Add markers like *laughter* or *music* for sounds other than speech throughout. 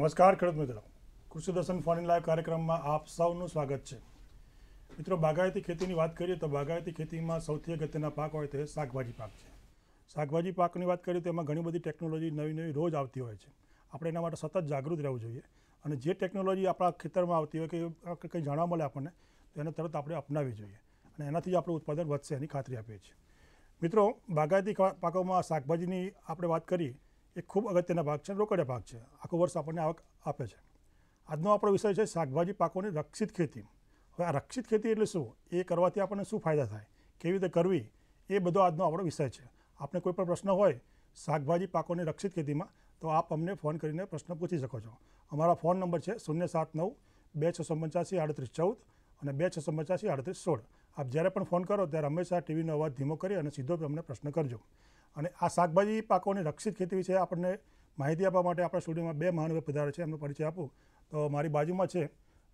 નમસ્કાર ખેડૂત મિત્રો કૃષિ દર્શન ફોન લાઈવ કાર્યક્રમમાં આપ સૌનું સ્વાગત છે મિત્રો બાગાયતી ખેતીની વાત કરીએ તો બાગાયતી ખેતીમાં સૌથી અગત્યના પાક હોય તે શાકભાજી પાક છે શાકભાજી પાકની વાત કરીએ તો એમાં ઘણી બધી ટેકનોલોજી નવી નવી રોજ આવતી હોય છે આપણે એના માટે સતત જાગૃત રહેવું જોઈએ અને જે ટેકનોલોજી આપણા ખેતરમાં આવતી હોય કે કંઈ જાણવા મળે આપણને તો એને તરત આપણે અપનાવવી જોઈએ અને એનાથી જ આપણું ઉત્પાદન વધશે એની ખાતરી આપીએ છીએ મિત્રો બાગાયતી પાકોમાં શાકભાજીની આપણે વાત કરીએ એ ખૂબ અગત્યના ભાગ છે રોકડિયા ભાગ છે આખું વર્ષ આપણને આવક આપે છે આજનો આપણો વિષય છે શાકભાજી પાકોની રક્ષિત ખેતી હવે આ રક્ષિત ખેતી એટલે શું એ કરવાથી આપણને શું ફાયદા થાય કેવી રીતે કરવી એ બધો આજનો આપણો વિષય છે આપને કોઈ પણ પ્રશ્ન હોય શાકભાજી પાકોની રક્ષિત ખેતીમાં તો આપ અમને ફોન કરીને પ્રશ્ન પૂછી શકો છો અમારા ફોન નંબર છે શૂન્ય સાત નવ બે છસો પંચ્યાસી આડત્રીસ ચૌદ અને બે છસો પંચ્યાસી આડત્રીસ સોળ આપ જ્યારે પણ ફોન કરો ત્યારે હંમેશા ટીવીનો અવાજ ધીમો કરી અને સીધો અમને પ્રશ્ન કરજો અને આ શાકભાજી પાકોની રક્ષિત ખેતી વિશે આપણને માહિતી આપવા માટે આપણા સ્ટુડિયોમાં બે મહાનુભાવ પધારે છે એમનો પરિચય આપું તો મારી બાજુમાં છે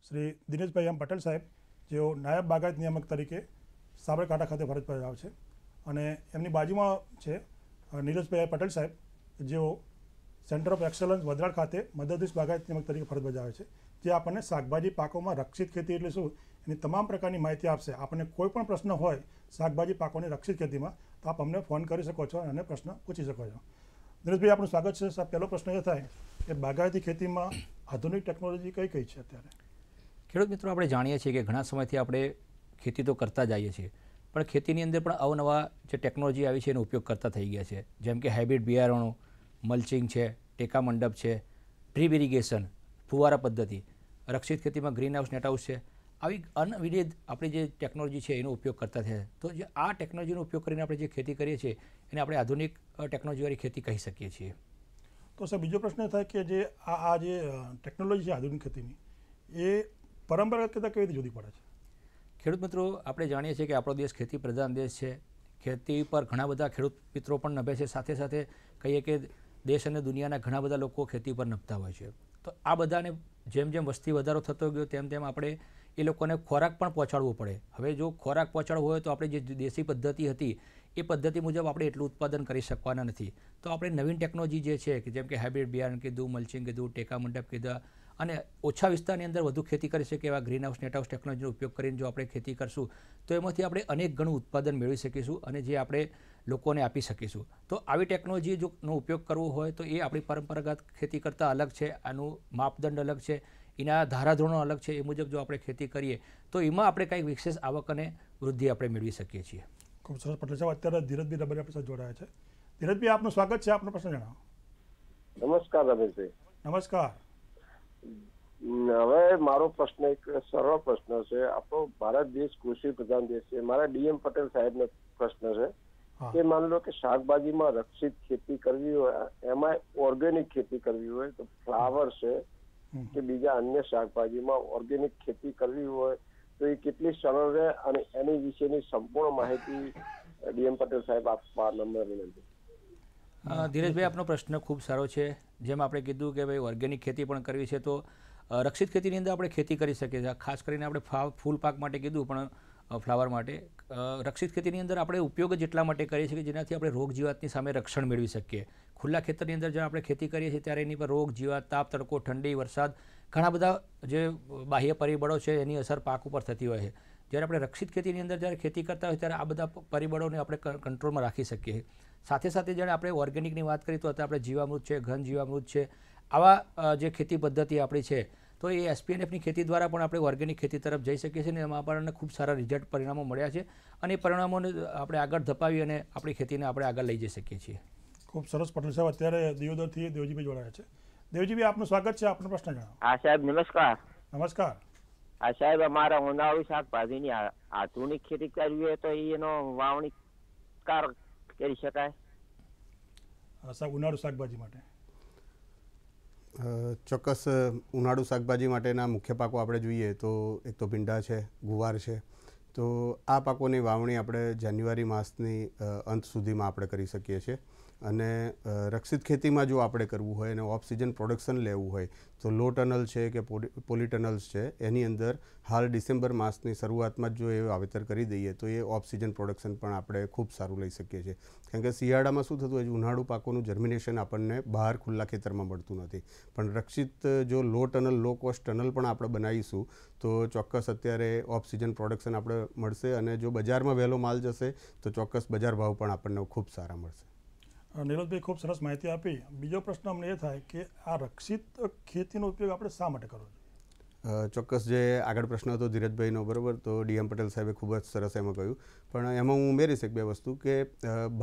શ્રી દિનેશભાઈ એમ પટેલ સાહેબ જેઓ નાયબ બાગાયત નિયામક તરીકે સાબરકાંઠા ખાતે ફરજ બજાવે છે અને એમની બાજુમાં છે નીરજભાઈ પટેલ સાહેબ જેઓ સેન્ટર ઓફ એક્સલન્સ વદરાડ ખાતે મદદનીશ બાગાયત નિયામક તરીકે ફરજ બજાવે છે જે આપણને શાકભાજી પાકોમાં રક્ષિત ખેતી એટલે શું એની તમામ પ્રકારની માહિતી આપશે આપણને કોઈ પણ પ્રશ્ન હોય શાકભાજી પાકોની રક્ષિત ખેતીમાં તો આપ અમને ફોન કરી શકો છો અને પ્રશ્ન પૂછી શકો છો દિનેશભાઈ આપણું સ્વાગત છે સાહેબ પહેલો પ્રશ્ન એ થાય કે બાગાયતી ખેતીમાં આધુનિક ટેકનોલોજી કઈ કઈ છે અત્યારે ખેડૂત મિત્રો આપણે જાણીએ છીએ કે ઘણા સમયથી આપણે ખેતી તો કરતા જઈએ છીએ પણ ખેતીની અંદર પણ અવનવા જે ટેકનોલોજી આવી છે એનો ઉપયોગ કરતા થઈ ગયા છે જેમ કે હાઇબ્રિડ બિયારણો મલ્ચિંગ છે ટેકા મંડપ છે ડ્રીપ ઇરિગેશન ફુવારા પદ્ધતિ રક્ષિત ખેતીમાં ગ્રીન હાઉસ નેટ હાઉસ છે આવી અનવિધેય આપણી જે ટેકનોલોજી છે એનો ઉપયોગ કરતા થયા તો જે આ ટેકનોલોજીનો ઉપયોગ કરીને આપણે જે ખેતી કરીએ છીએ એને આપણે આધુનિક ટેકનોલોજીવાળી ખેતી કહી શકીએ છીએ તો સર બીજો પ્રશ્ન થાય કે જે આ આ જે ટેકનોલોજી છે આધુનિક ખેતીની એ પરંપરાગત કરતાં કેવી રીતે જુદી પડે છે ખેડૂત મિત્રો આપણે જાણીએ છીએ કે આપણો દેશ ખેતી પ્રધાન દેશ છે ખેતી પર ઘણા બધા ખેડૂત મિત્રો પણ નભે છે સાથે સાથે કહીએ કે દેશ અને દુનિયાના ઘણા બધા લોકો ખેતી પર નભતા હોય છે તો આ બધાને જેમ જેમ વસ્તી વધારો થતો ગયો તેમ તેમ આપણે એ લોકોને ખોરાક પણ પહોંચાડવો પડે હવે જો ખોરાક પહોંચાડવો હોય તો આપણે જે દેશી પદ્ધતિ હતી એ પદ્ધતિ મુજબ આપણે એટલું ઉત્પાદન કરી શકવાના નથી તો આપણે નવીન ટેકનોલોજી જે છે કે જેમ કે હાઇબ્રિડ બિયારણ કીધું મલ્ચિંગ કીધું ટેકા મંડપ કીધા અને ઓછા વિસ્તારની અંદર વધુ ખેતી કરી શકીએ એવા ગ્રીન હાઉસ નેટ હાઉસ ટેકનોલોજીનો ઉપયોગ કરીને જો આપણે ખેતી કરશું તો એમાંથી આપણે અનેક ગણું ઉત્પાદન મેળવી શકીશું અને જે આપણે લોકોને આપી શકીશું તો આવી ટેકનોલોજી જોનો ઉપયોગ કરવો હોય તો એ આપણી પરંપરાગત ખેતી કરતાં અલગ છે આનું માપદંડ અલગ છે એના ધારાધોરણો અલગ છે એ મુજબ જો આપણે ખેતી કરીએ તો એમાં આપણે કંઈક વિશેષ આવક અને વૃદ્ધિ આપણે મેળવી શકીએ છીએ ખૂબ સરસ પટેલ સાહેબ અત્યારે ધીરજભાઈ રબરી આપણી સાથે જોડાયા છે ધીરજભાઈ આપનું સ્વાગત છે આપનો પ્રશ્ન જણાવો નમસ્કાર રમેશભાઈ નમસ્કાર હવે મારો પ્રશ્ન એક સરળ પ્રશ્ન છે આપણો ભારત દેશ કૃષિ પ્રધાન દેશ છે મારા ડીએમ પટેલ સાહેબનો પ્રશ્ન છે કે માની લો કે શાકભાજીમાં રક્ષિત ખેતી કરવી હોય એમાં ઓર્ગેનિક ખેતી કરવી હોય તો ફ્લાવર છે કે બીજા અન્ય શાકભાજીમાં ઓર્ગેનિક ખેતી કરવી હોય તો એ કેટલી સરળ રહે અને એની વિશેની સંપૂર્ણ માહિતી ડીએમ પટેલ સાહેબ આપવા નમ્ર વિનંતી ધીરજભાઈ આપનો પ્રશ્ન ખૂબ સારો છે જેમ આપણે કીધું કે ભાઈ ઓર્ગેનિક ખેતી પણ કરવી છે તો રક્ષિત ખેતીની અંદર આપણે ખેતી કરી શકીએ છીએ ખાસ કરીને આપણે ફૂલ પાક માટે કીધું પણ ફ્લાવર માટે રક્ષિત ખેતીની અંદર આપણે ઉપયોગ જ એટલા માટે કરીએ છીએ કે જેનાથી આપણે રોગ જીવાતની સામે રક્ષણ મેળવી શકીએ ખુલ્લા ખેતરની અંદર જ્યારે આપણે ખેતી કરીએ છીએ ત્યારે એની પર રોગ જીવાત તાપ તડકો ઠંડી વરસાદ ઘણા બધા જે બાહ્ય પરિબળો છે એની અસર પાક ઉપર થતી હોય છે જ્યારે આપણે રક્ષિત ખેતીની અંદર જ્યારે ખેતી કરતા હોય ત્યારે આ બધા પરિબળોને આપણે કંટ્રોલમાં રાખી શકીએ સાથે સાથે જ્યારે આપણે ઓર્ગેનિકની વાત કરીએ તો અત્યારે આપણે જીવામૃત છે ઘન જીવામૃત છે આવા જે ખેતી પદ્ધતિ આપણી છે તો એ એસપીએનએફની ખેતી દ્વારા પણ આપણે ઓર્ગેનિક ખેતી તરફ જઈ શકીએ છીએ અને એમાં આપણને ખૂબ સારા રિઝલ્ટ પરિણામો મળ્યા છે અને એ પરિણામોને આપણે આગળ ધપાવી અને આપણી ખેતીને આપણે આગળ લઈ જઈ શકીએ છીએ ખૂબ સરસ પટેલ સાહેબ અત્યારે દિયોદરથી દેવજીભાઈ જોડાયા છે દેવજીભાઈ આપનું સ્વાગત છે આપનો પ્રશ્ન જણાવો હા સાહેબ નમસ્કાર નમસ્કાર આ સાહેબ અમારા ઉનાળુ શાકભાજીની આધુનિક ખેતી કરવી હોય તો એનો વાવણી કાર કરી શકાય સાહેબ ઉનાળુ શાકભાજી માટે ચોક્કસ ઉનાળુ શાકભાજી માટેના મુખ્ય પાકો આપણે જોઈએ તો એક તો ભીંડા છે ગુવાર છે તો આ પાકોની વાવણી આપણે જાન્યુઆરી માસની અંત સુધીમાં આપણે કરી શકીએ છીએ અને રક્ષિત ખેતીમાં જો આપણે કરવું હોય અને ઓફ પ્રોડક્શન લેવું હોય તો લો ટનલ છે કે પોલી પોલિટનલ્સ છે એની અંદર હાલ ડિસેમ્બર માસની શરૂઆતમાં જો એ વાવેતર કરી દઈએ તો એ ઓફ પ્રોડક્શન પણ આપણે ખૂબ સારું લઈ શકીએ છીએ કારણ કે શિયાળામાં શું થતું હોય છે ઉનાળુ પાકોનું જર્મિનેશન આપણને બહાર ખુલ્લા ખેતરમાં મળતું નથી પણ રક્ષિત જો low tunnel low cost tunnel પણ આપણે બનાવીશું તો ચોક્કસ અત્યારે ઓફ સિઝન પ્રોડક્શન આપણે મળશે અને જો બજારમાં વહેલો માલ જશે તો ચોક્કસ બજાર ભાવ પણ આપણને ખૂબ સારા મળશે નીરજભાઈ ખૂબ સરસ માહિતી આપી બીજો પ્રશ્ન અમને એ થાય કે આ રક્ષિત ખેતીનો ઉપયોગ આપણે શા માટે કરવો ચોક્કસ જે આગળ પ્રશ્ન હતો ધીરજભાઈનો બરાબર તો ડીએમ પટેલ સાહેબે ખૂબ જ સરસ એમાં કહ્યું પણ એમાં હું ઉમેરી એક બે વસ્તુ કે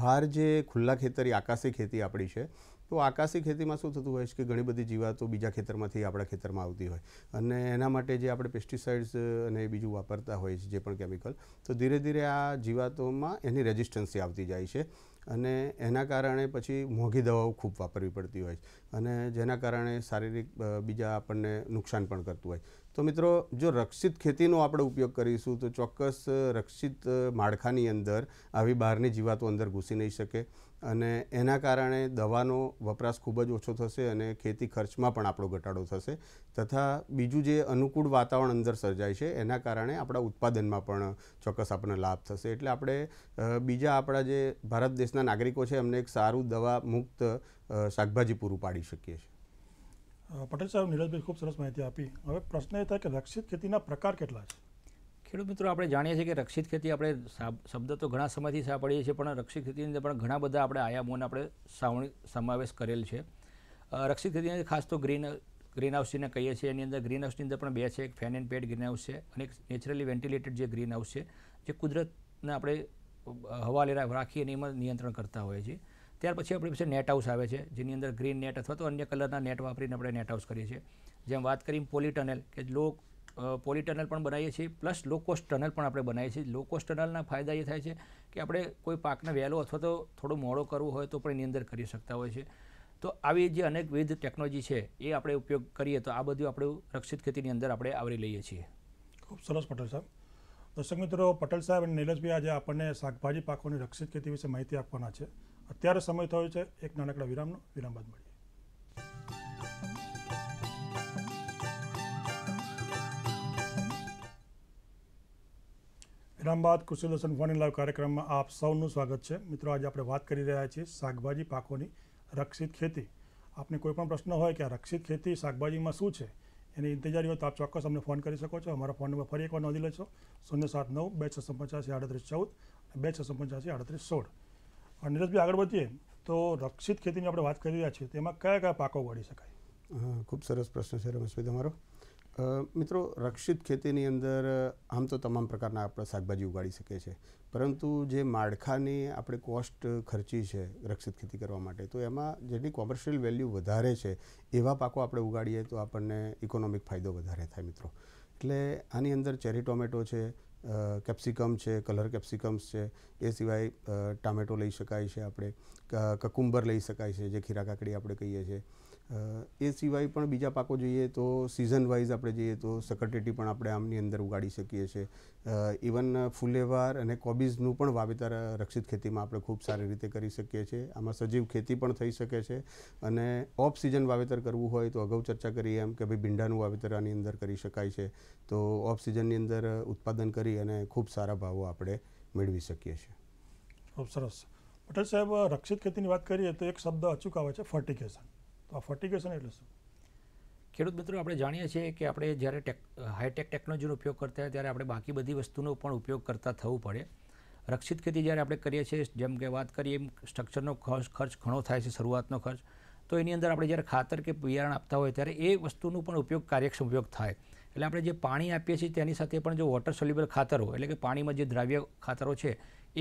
બહાર જે ખુલ્લા ખેતરી આકાશી ખેતી આપણી છે તો આકાશી ખેતીમાં શું થતું હોય છે કે ઘણી બધી જીવાતો બીજા ખેતરમાંથી આપણા ખેતરમાં આવતી હોય અને એના માટે જે આપણે પેસ્ટિસાઇડ્સ અને એ બીજું વાપરતા હોય છે જે પણ કેમિકલ તો ધીરે ધીરે આ જીવાતોમાં એની રેઝિસ્ટન્સી આવતી જાય છે અને એના કારણે પછી મોંઘી દવાઓ ખૂબ વાપરવી પડતી હોય અને જેના કારણે શારીરિક બીજા આપણને નુકસાન પણ કરતું હોય તો મિત્રો જો રક્ષિત ખેતીનો આપણે ઉપયોગ કરીશું તો ચોક્કસ રક્ષિત માળખાની અંદર આવી બહારની જીવાતો અંદર ઘૂસી નહીં શકે અને એના કારણે દવાનો વપરાશ ખૂબ જ ઓછો થશે અને ખેતી ખર્ચમાં પણ આપણો ઘટાડો થશે તથા બીજું જે અનુકૂળ વાતાવરણ અંદર સર્જાય છે એના કારણે આપણા ઉત્પાદનમાં પણ ચોક્કસ આપણને લાભ થશે એટલે આપણે બીજા આપણા જે ભારત દેશના નાગરિકો છે એમને એક સારું દવા મુક્ત શાકભાજી પૂરું પાડી શકીએ છીએ પટેલ સાહેબ નીરજભાઈ ખૂબ સરસ માહિતી આપી હવે પ્રશ્ન એ થાય કે રક્ષિત ખેતીના પ્રકાર કેટલા છે ખેડૂત મિત્રો આપણે જાણીએ છીએ કે રક્ષિત ખેતી આપણે શબ્દ તો ઘણા સમયથી સાંભળીએ છીએ પણ રક્ષિત ખેતીની અંદર પણ ઘણા બધા આપણે આયામોને આપણે સાવણી સમાવેશ કરેલ છે રક્ષિત ખેતીની ખાસ તો ગ્રીન ગ્રીન હાઉસને કહીએ છીએ એની અંદર ગ્રીન હાઉસની અંદર પણ બે છે એક fan and pad green house છે અને એક નેચરલી વેન્ટિલેટેડ જે ગ્રીન હાઉસ છે જે કુદરતને આપણે હવા રાખી અને એમાં નિયંત્રણ કરતા હોઈએ છીએ ત્યાર પછી આપણી પાસે નેટ હાઉસ આવે છે જેની અંદર ગ્રીન નેટ અથવા તો અન્ય કલરના નેટ વાપરીને આપણે નેટ હાઉસ કરીએ છીએ જેમ વાત કરી પોલીટનલ કે લો પોલીટનલ પણ બનાવીએ છીએ પ્લસ લો કોસ્ટ ટનલ પણ આપણે બનાવીએ છીએ લો કોસ્ટ ટનલના ફાયદા એ થાય છે કે આપણે કોઈ પાકને વહેલો અથવા તો થોડો મોડો કરવો હોય તો પણ એની અંદર કરી શકતા હોય છે તો આવી જે અનેકવિધ ટેકનોલોજી છે એ આપણે ઉપયોગ કરીએ તો આ બધું આપણે રક્ષિત ખેતીની અંદર આપણે આવરી લઈએ છીએ ખૂબ સરસ પટેલ સાહેબ દર્શક મિત્રો પટેલ સાહેબ અને નીલજભાઈ આજે આપણને શાકભાજી પાકોની રક્ષિત ખેતી વિશે માહિતી આપવાના છે અત્યારે સમય થયો છે એક નાનકડા વિરામનો વિરામ બાદ મળીએ વિરામ બાદ કૃષિદર્શન વન લાઈવ કાર્યક્રમમાં આપ સૌનું સ્વાગત છે મિત્રો આજે આપણે વાત કરી રહ્યા છીએ શાકભાજી પાકોની રક્ષિત ખેતી આપને કોઈપણ પ્રશ્ન હોય કે આ રક્ષિત ખેતી શાકભાજીમાં શું છે એની ઇંતજારી હોય તો આપ ચોક્કસ અમને ફોન કરી શકો છો અમારા ફોન નંબર ફરી એકવાર નોંધી લેશો શૂન્ય સાત નવ બે છસો પંચ્યાસી આડત્રીસ ચૌદ બે છસો પંચ્યાસી આડત્રીસ સોળ પણ નીરજભાઈ આગળ વધીએ તો રક્ષિત ખેતીની આપણે વાત કરી રહ્યા છીએ તેમાં કયા કયા પાકો વાળી શકાય ખૂબ સરસ પ્રશ્ન છે રમેશભાઈ તમારો મિત્રો રક્ષિત ખેતીની અંદર આમ તો તમામ પ્રકારના આપણે શાકભાજી ઉગાડી શકીએ છીએ પરંતુ જે માળખાની આપણે કોસ્ટ ખર્ચી છે રક્ષિત ખેતી કરવા માટે તો એમાં જેની કોમર્શિયલ વેલ્યુ વધારે છે એવા પાકો આપણે ઉગાડીએ તો આપણને ઇકોનોમિક ફાયદો વધારે થાય મિત્રો એટલે આની અંદર ચેરી ટોમેટો છે કેપ્સિકમ છે કલર કેપ્સિકમ્સ છે એ સિવાય ટામેટો લઈ શકાય છે આપણે કકુંબર લઈ શકાય છે જે ખીરા કાકડી આપણે કહીએ છીએ એ સિવાય પણ બીજા પાકો જોઈએ તો સિઝન વાઇઝ આપણે જોઈએ તો સકટેટી પણ આપણે આમની અંદર ઉગાડી શકીએ છીએ ઇવન ફૂલેવાર અને કોબીઝનું પણ વાવેતર રક્ષિત ખેતીમાં આપણે ખૂબ સારી રીતે કરી શકીએ છીએ આમાં સજીવ ખેતી પણ થઈ શકે છે અને ઓફ સિઝન વાવેતર કરવું હોય તો અગાઉ ચર્ચા કરી એમ કે ભાઈ ભીંડાનું વાવેતર આની અંદર કરી શકાય છે તો ઓફ સિઝનની અંદર ઉત્પાદન કરી અને ખૂબ સારા ભાવો આપણે મેળવી શકીએ છીએ ખૂબ સરસ પટેલ સાહેબ રક્ષિત ખેતીની વાત કરીએ તો એક શબ્દ અચૂક આવે છે ફર્ટિગેશન તો આ ફર્ટિગેશન એટલે શું ખેડૂત મિત્રો આપણે જાણીએ છીએ કે આપણે જ્યારે ટેક હાઈટેક ટેકનોલોજીનો ઉપયોગ કરતા હોય ત્યારે આપણે બાકી બધી વસ્તુનો પણ ઉપયોગ કરતા થવું પડે રક્ષિત ખેતી જ્યારે આપણે કરીએ છીએ જેમ કે વાત કરીએ એમ સ્ટ્રક્ચરનો ખર્ચ ખર્ચ ઘણો થાય છે શરૂઆતનો ખર્ચ તો એની અંદર આપણે જ્યારે ખાતર કે બિયારણ આપતા હોય ત્યારે એ વસ્તુનો પણ ઉપયોગ કાર્યક્ષમ ઉપયોગ થાય એટલે આપણે જે પાણી આપીએ છીએ તેની સાથે પણ જો વોટર સોલ્યુબલ ખાતરો એટલે કે પાણીમાં જે દ્રાવ્ય ખાતરો છે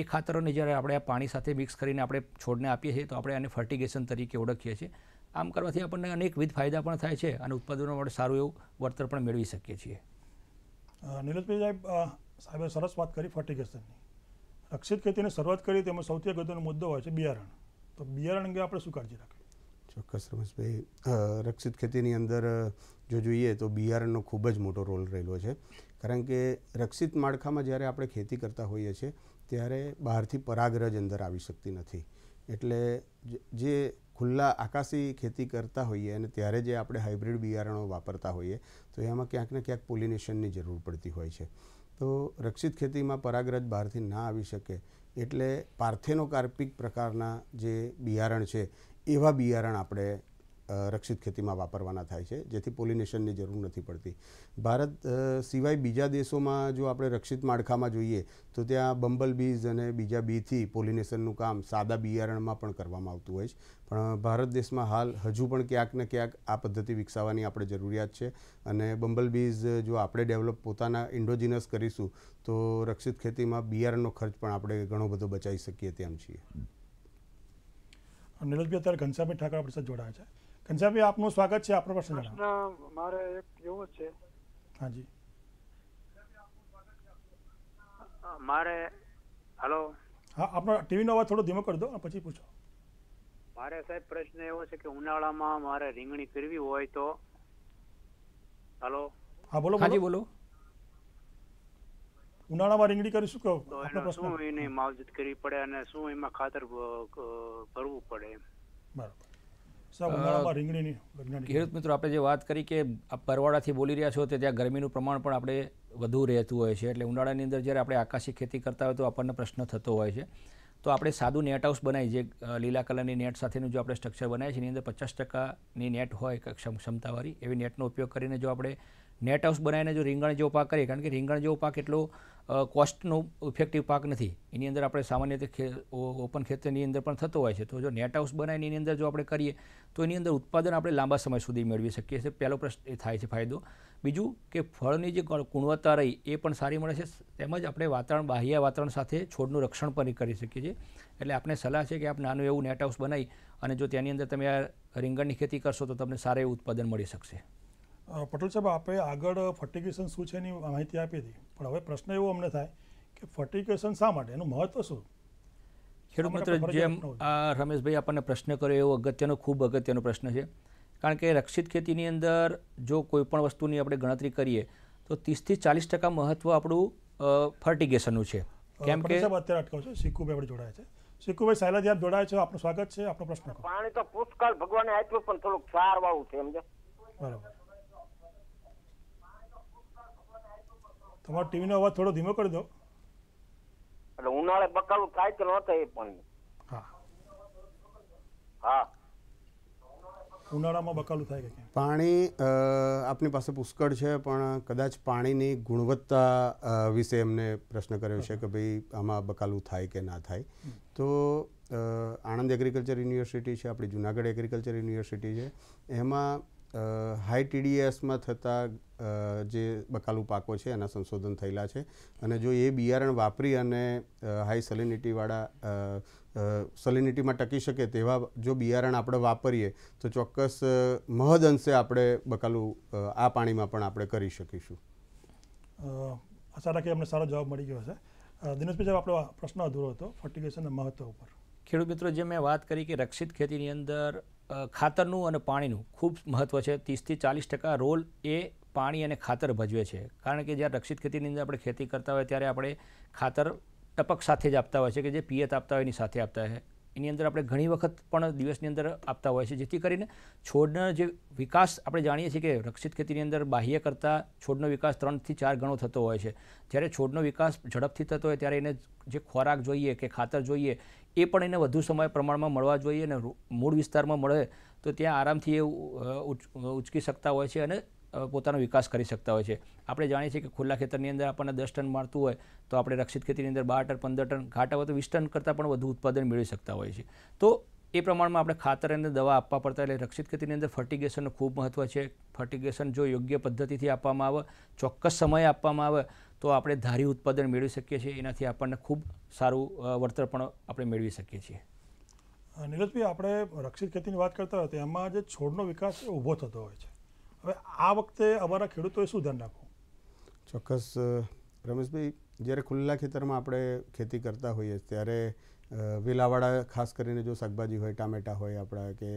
એ ખાતરોને જ્યારે આપણે આ પાણી સાથે મિક્સ કરીને આપણે છોડને આપીએ છીએ તો આપણે આને ફર્ટિગેશન તરીકે ઓળખીએ છીએ આમ કરવાથી આપણને અનેકવિધ ફાયદા પણ થાય છે અને ઉત્પાદનો માટે સારું એવું વળતર પણ મેળવી શકીએ છીએ નીરજભાઈ સાહેબ સાહેબે સરસ વાત કરી ફર્ટિગેશનની રક્ષિત ખેતીની શરૂઆત કરી તેમાં સૌથી અગત્યનો મુદ્દો હોય છે બિયારણ તો બિયારણ અંગે આપણે શું કાળજી રાખવી ચોક્કસ રમેશભાઈ રક્ષિત ખેતીની અંદર જો જોઈએ તો બિયારણનો ખૂબ જ મોટો રોલ રહેલો છે કારણ કે રક્ષિત માળખામાં જ્યારે આપણે ખેતી કરતા હોઈએ છીએ ત્યારે બહારથી પરાગરજ અંદર આવી શકતી નથી એટલે જે ખુલ્લા આકાશી ખેતી કરતા હોઈએ અને ત્યારે જે આપણે હાઇબ્રિડ બિયારણો વાપરતા હોઈએ તો એમાં ક્યાંક ને ક્યાંક પોલિનેશનની જરૂર પડતી હોય છે તો રક્ષિત ખેતીમાં પરાગરજ બહારથી ના આવી શકે એટલે પાર્થેનોકાર્પિક પ્રકારના જે બિયારણ છે એવા બિયારણ આપણે રક્ષિત ખેતીમાં વાપરવાના થાય છે જેથી પોલિનેશનની જરૂર નથી પડતી ભારત સિવાય બીજા દેશોમાં જો આપણે રક્ષિત માળખામાં જોઈએ તો ત્યાં બંબલ બીઝ અને બીજા બીથી પોલિનેશનનું કામ સાદા બિયારણમાં પણ કરવામાં આવતું હોય છે પણ ભારત દેશમાં હાલ હજુ પણ ક્યાંક ને ક્યાંક આ પદ્ધતિ વિકસાવવાની આપણે જરૂરિયાત છે અને બંબલ બીઝ જો આપણે ડેવલપ પોતાના ઇન્ડોજિનસ કરીશું તો રક્ષિત ખેતીમાં બિયારણનો ખર્ચ પણ આપણે ઘણો બધો બચાવી શકીએ તેમ છીએ નીરજભાઈ અત્યારે ઘનશ્યામભાઈ ઠાકર આપણી સાથે જોડાયા છે ઘનશ્યામભાઈ આપનું સ્વાગત છે આપણો પ્રશ્ન મારે એક એવો છે હાજી મારે હલો હા આપણો ટીવીનો અવાજ થોડો ધીમો કરી દો પછી પૂછો મારે સાહેબ પ્રશ્ન એવો છે કે ઉનાળામાં મારે રીંગણી કરવી હોય તો હલો હા બોલો હાજી બોલો ઉનાળામાં રીંગણી કરી શું તો એનો શું એની માવજત કરવી પડે અને શું એમાં ખાતર ભરવું પડે બરાબર ખેડૂત મિત્રો આપણે જે વાત કરી કે પરવાડાથી બોલી રહ્યા છો તે ત્યાં ગરમીનું પ્રમાણ પણ આપણે વધુ રહેતું હોય છે એટલે ઉનાળાની અંદર જ્યારે આપણે આકાશી ખેતી કરતા હોય તો આપણને પ્રશ્ન થતો હોય છે તો આપણે સાદું નેટ હાઉસ બનાવીએ જે લીલા કલરની નેટ સાથેનું જો આપણે સ્ટ્રક્ચર બનાવીએ છીએ એની અંદર પચાસ ટકાની નેટ હોય ક્ષમતાવાળી એવી નેટનો ઉપયોગ કરીને જો આપણે નેટ હાઉસ બનાવીને જો રીંગણ જેવો પાક કરીએ કારણ કે રીંગણ જેવો પાક એટલો કોસ્ટનો ઇફેક્ટિવ પાક નથી એની અંદર આપણે સામાન્ય રીતે ઓપન ખેતરની અંદર પણ થતો હોય છે તો જો નેટ હાઉસ બનાવીને એની અંદર જો આપણે કરીએ તો એની અંદર ઉત્પાદન આપણે લાંબા સમય સુધી મેળવી શકીએ છીએ પહેલો પ્રશ્ન એ થાય છે ફાયદો બીજું કે ફળની જે ગુણવત્તા રહી એ પણ સારી મળે છે તેમજ આપણે વાતાવરણ બાહ્ય વાતાવરણ સાથે છોડનું રક્ષણ પણ કરી શકીએ છીએ એટલે આપણે સલાહ છે કે આપણે નાનું એવું નેટ હાઉસ બનાવી અને જો તેની અંદર તમે આ રીંગણની ખેતી કરશો તો તમને સારું એવું ઉત્પાદન મળી શકશે પટેલ સાહેબ આપે આગળ ફર્ટિગેશન શું છે એની માહિતી આપી હતી પણ હવે પ્રશ્ન એવો અમને થાય કે ફર્ટિગેશન શા માટે એનું મહત્વ શું ખેડૂત મિત્ર જેમ રમેશભાઈ આપણને પ્રશ્ન કર્યો એવો અગત્યનો ખૂબ અગત્યનો પ્રશ્ન છે કારણ કે રક્ષિત ખેતીની અંદર જો કોઈપણ વસ્તુની આપણે ગણતરી કરીએ તો ત્રીસથી ચાલીસ ટકા મહત્વ આપણું ફર્ટિગેશનનું છે કેમ કે અત્યારે અટકાવ છે સિક્કુભાઈ આપણે જોડાય છે સિક્કુભાઈ સાયલાજી આપ જોડાયા છે આપનું સ્વાગત છે આપનો પ્રશ્ન પાણી તો પુષ્કળ ભગવાને આપ્યું પણ થોડુંક ક્ષાર વાળું છે સમજો બરાબર તમારો ટીવીનો અવાજ થોડો ધીમો કરી દો એટલે ઉનાળે બકાલું થાય કે ન થાય પણ હા હા ઉનાળામાં બકાલું થાય કે પાણી આપની પાસે પુષ્કળ છે પણ કદાચ પાણીની ગુણવત્તા વિશે એમને પ્રશ્ન કર્યો છે કે ભાઈ આમાં બકાલું થાય કે ના થાય તો આણંદ એગ્રીકલ્ચર યુનિવર્સિટી છે આપણી જુનાગઢ એગ્રીકલ્ચર યુનિવર્સિટી છે એમાં હાઈ ટીડીએસમાં થતા જે બકાલુ પાકો છે એના સંશોધન થયેલા છે અને જો એ બિયારણ વાપરી અને હાઈ સલિનિટીવાળા સલિનિટીમાં ટકી શકે તેવા જો બિયારણ આપણે વાપરીએ તો ચોક્કસ મહદ અંશે આપણે બકાલુ આ પાણીમાં પણ આપણે કરી શકીશું આશા રાખીએ અમને સારો જવાબ મળી ગયો હશે દિનેશભાઈ સાહેબ આપણો પ્રશ્ન અધૂરો હતો ફર્ટિગેશનના મહત્વ ઉપર ખેડૂત મિત્રો જે મેં વાત કરી કે રક્ષિત ખેતીની અંદર ખાતરનું અને પાણીનું ખૂબ મહત્ત્વ છે ત્રીસથી ચાલીસ ટકા રોલ એ પાણી અને ખાતર ભજવે છે કારણ કે જ્યારે રક્ષિત ખેતીની અંદર આપણે ખેતી કરતા હોય ત્યારે આપણે ખાતર ટપક સાથે જ આપતા હોય છે કે જે પિયત આપતા હોય એની સાથે આપતા હોય એની અંદર આપણે ઘણી વખત પણ દિવસની અંદર આપતા હોય છે જેથી કરીને છોડનો જે વિકાસ આપણે જાણીએ છીએ કે રક્ષિત ખેતીની અંદર બાહ્ય કરતાં છોડનો વિકાસ ત્રણથી ચાર ગણો થતો હોય છે જ્યારે છોડનો વિકાસ ઝડપથી થતો હોય ત્યારે એને જે ખોરાક જોઈએ કે ખાતર જોઈએ એ પણ એને વધુ સમય પ્રમાણમાં મળવા જોઈએ અને મૂળ વિસ્તારમાં મળે તો ત્યાં આરામથી એ ઉચકી શકતા હોય છે અને પોતાનો વિકાસ કરી શકતા હોય છે આપણે જાણીએ છીએ કે ખુલ્લા ખેતરની અંદર આપણને દસ ટન મારતું હોય તો આપણે રક્ષિત ખેતીની અંદર બાર ટન પંદર ટન ઘાટા હોય તો વીસ ટન કરતાં પણ વધુ ઉત્પાદન મેળવી શકતા હોય છે તો એ પ્રમાણમાં આપણે ખાતર અને દવા આપવા પડતા એટલે રક્ષિત ખેતીની અંદર ફર્ટિગેશનનું ખૂબ મહત્ત્વ છે ફર્ટિગેશન જો યોગ્ય પદ્ધતિથી આપવામાં આવે ચોક્કસ સમયે આપવામાં આવે તો આપણે ધારી ઉત્પાદન મેળવી શકીએ છીએ એનાથી આપણને ખૂબ સારું વળતર પણ આપણે મેળવી શકીએ છીએ નીરજભાઈ આપણે રક્ષિત ખેતીની વાત કરતા હતા એમાં જે છોડનો વિકાસ ઊભો થતો હોય છે હવે આ વખતે અમારા ખેડૂતોએ શું ધ્યાન રાખવું ચોક્કસ રમેશભાઈ જ્યારે ખુલ્લા ખેતરમાં આપણે ખેતી કરતા હોઈએ ત્યારે વેલાવાળા ખાસ કરીને જો શાકભાજી હોય ટામેટા હોય આપણા કે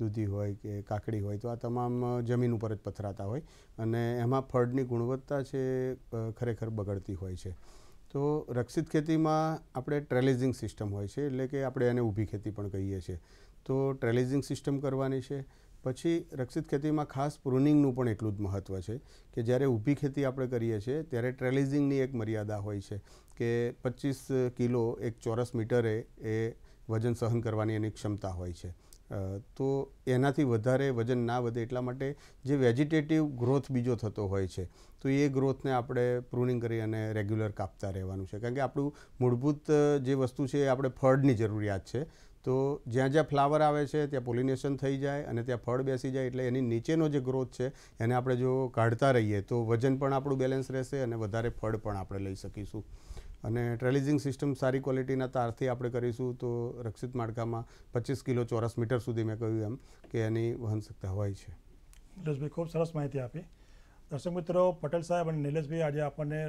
દૂધી હોય કે કાકડી હોય તો આ તમામ જમીન ઉપર જ પથરાતા હોય અને એમાં ફળની ગુણવત્તા છે ખરેખર બગડતી હોય છે તો રક્ષિત ખેતીમાં આપણે ટ્રેલેઝિંગ સિસ્ટમ હોય છે એટલે કે આપણે એને ઊભી ખેતી પણ કહીએ છીએ તો ટ્રેલેઝિંગ સિસ્ટમ કરવાની છે પછી રક્ષિત ખેતીમાં ખાસ પ્રુનિંગનું પણ એટલું જ મહત્ત્વ છે કે જ્યારે ઊભી ખેતી આપણે કરીએ છીએ ત્યારે ટ્રેલેઝિંગની એક મર્યાદા હોય છે કે પચીસ કિલો એક ચોરસ મીટરે એ વજન સહન કરવાની એની ક્ષમતા હોય છે તો એનાથી વધારે વજન ના વધે એટલા માટે જે વેજીટેટિવ ગ્રોથ બીજો થતો હોય છે તો એ ગ્રોથને આપણે પ્રૂનિંગ કરી અને રેગ્યુલર કાપતા રહેવાનું છે કારણ કે આપણું મૂળભૂત જે વસ્તુ છે એ આપણે ફળની જરૂરિયાત છે તો જ્યાં જ્યાં ફ્લાવર આવે છે ત્યાં પોલિનેશન થઈ જાય અને ત્યાં ફળ બેસી જાય એટલે એની નીચેનો જે ગ્રોથ છે એને આપણે જો કાઢતા રહીએ તો વજન પણ આપણું બેલેન્સ રહેશે અને વધારે ફળ પણ આપણે લઈ શકીશું અને ટ્રેલિઝિંગ સિસ્ટમ સારી ક્વોલિટીના તારથી આપણે કરીશું તો રક્ષિત માળખામાં પચીસ કિલો ચોરસ મીટર સુધી મેં કહ્યું એમ કે એની વહનશક્તિ હવાઈ છે નિલેશભાઈ ખૂબ સરસ માહિતી આપી દર્શક મિત્રો પટેલ સાહેબ અને નિલેશભાઈ આજે આપણને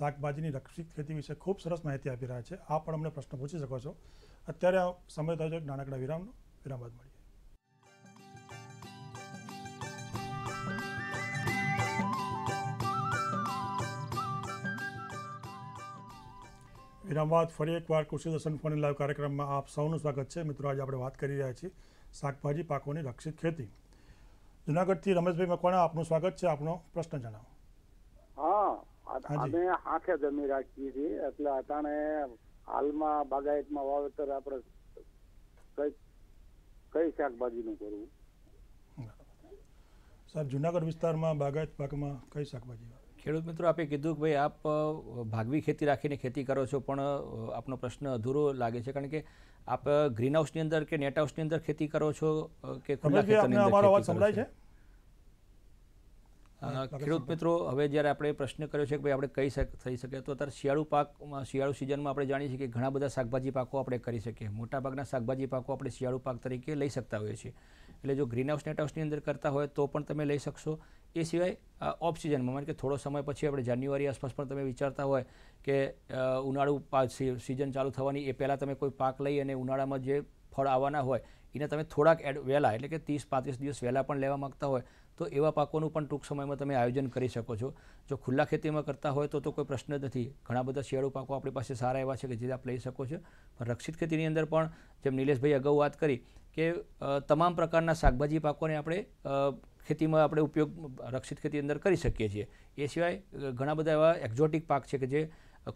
શાકભાજીની રક્ષિત ખેતી વિશે ખૂબ સરસ માહિતી આપી રહ્યા છે આ પણ અમને પ્રશ્ન પૂછી શકો છો અત્યારે સમય થયો છે નાનકડા વિરામનો વિરામ બાદ મળીએ વિરામ બાદ ફરી એકવાર કૃષિ દર્શન ફોન લાઈવ કાર્યક્રમમાં આપ સૌનું સ્વાગત છે મિત્રો આજે આપણે વાત કરી રહ્યા છીએ શાકભાજી પાકોની રક્ષિત ખેતી જુનાગઢથી રમેશભાઈ મકવાણા આપનું સ્વાગત છે આપનો પ્રશ્ન જણાવો હા અમે આખે જમી રાખીએ છીએ એટલે અટાણે હાલમાં બાગાયતમાં વાવેતર આપણે કઈ કઈ શાકભાજીનું કરવું સાહેબ જુનાગઢ વિસ્તારમાં બાગાયત પાકમાં કઈ શાકભાજી ખેડૂત મિત્રો આપે કીધું કે ભાઈ આપ ભાગવી ખેતી રાખીને ખેતી કરો છો પણ આપનો પ્રશ્ન અધૂરો લાગે છે કારણ કે આપ ગ્રીન હાઉસની અંદર કે નેટ હાઉસની અંદર ખેતી કરો છો કે ખુલ્લા ખેતરની અંદર સંભળાય છે ખેડૂત મિત્રો હવે જ્યારે આપણે પ્રશ્ન કર્યો છે કે ભાઈ આપણે કઈ થઈ શકે તો અત્યારે શિયાળુ પાકમાં શિયાળુ સિઝનમાં આપણે જાણીએ છીએ કે ઘણા બધા શાકભાજી પાકો આપણે કરી શકીએ મોટાભાગના શાકભાજી પાકો આપણે શિયાળુ પાક તરીકે લઈ શકતા હોઈએ છીએ એટલે જો ગ્રીનહાઉસ નેટ હાઉસની અંદર કરતા હોય તો પણ તમે લઈ શકશો એ સિવાય ઓફ સિઝનમાં મારે કે થોડો સમય પછી આપણે જાન્યુઆરી આસપાસ પણ તમે વિચારતા હોય કે ઉનાળું પાક સિઝન ચાલુ થવાની એ પહેલાં તમે કોઈ પાક લઈ અને ઉનાળામાં જે ફળ આવવાના હોય એને તમે થોડાક એડ વહેલા એટલે કે ત્રીસ પાંત્રીસ દિવસ વહેલા પણ લેવા માગતા હોય તો એવા પાકોનું પણ ટૂંક સમયમાં તમે આયોજન કરી શકો છો જો ખુલ્લા ખેતીમાં કરતા હોય તો તો કોઈ પ્રશ્ન નથી ઘણા બધા શિયાળુ પાકો આપણી પાસે સારા એવા છે કે જે આપ લઈ શકો છો પણ રક્ષિત ખેતીની અંદર પણ જેમ નિલેશભાઈ અગાઉ વાત કરી કે તમામ પ્રકારના શાકભાજી પાકોને આપણે ખેતીમાં આપણે ઉપયોગ રક્ષિત ખેતી અંદર કરી શકીએ છીએ એ સિવાય ઘણા બધા એવા એક્ઝોટિક પાક છે કે જે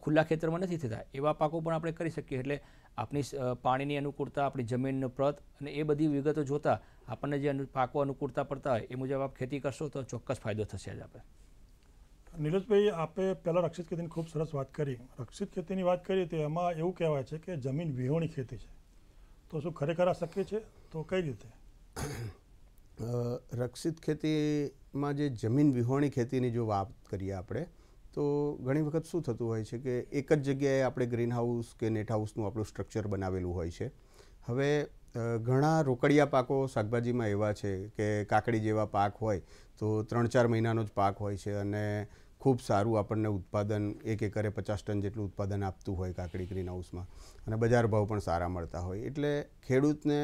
ખુલ્લા ખેતરમાં નથી થતા એવા પાકો પણ આપણે કરી શકીએ એટલે આપણી પાણીની અનુકૂળતા આપણી જમીનનો પ્રત અને એ બધી વિગતો જોતાં આપણને જે પાકો અનુકૂળતા પડતા હોય એ મુજબ આપ ખેતી કરશો તો ચોક્કસ ફાયદો થશે જ આપણે નીરજભાઈ આપે પહેલાં રક્ષિત ખેતીની ખૂબ સરસ વાત કરી રક્ષિત ખેતીની વાત કરીએ તો એમાં એવું કહેવાય છે કે જમીન વિહોણી ખેતી છે તો શું ખરેખર આ શક્ય છે તો કઈ રીતે રક્ષિત ખેતીમાં જે જમીન વિહોણી ખેતીની જો વાત કરીએ આપણે તો ઘણી વખત શું થતું હોય છે કે એક જ જગ્યાએ આપણે ગ્રીન હાઉસ કે નેટ હાઉસનું આપણું સ્ટ્રક્ચર બનાવેલું હોય છે હવે ઘણા રોકડિયા પાકો શાકભાજીમાં એવા છે કે કાકડી જેવા પાક હોય તો ત્રણ ચાર મહિનાનો જ પાક હોય છે અને ખૂબ સારું આપણને ઉત્પાદન એક એકરે પચાસ ટન જેટલું ઉત્પાદન આપતું હોય કાકડી ગ્રીન હાઉસમાં અને બજાર ભાવ પણ સારા મળતા હોય એટલે ખેડૂતને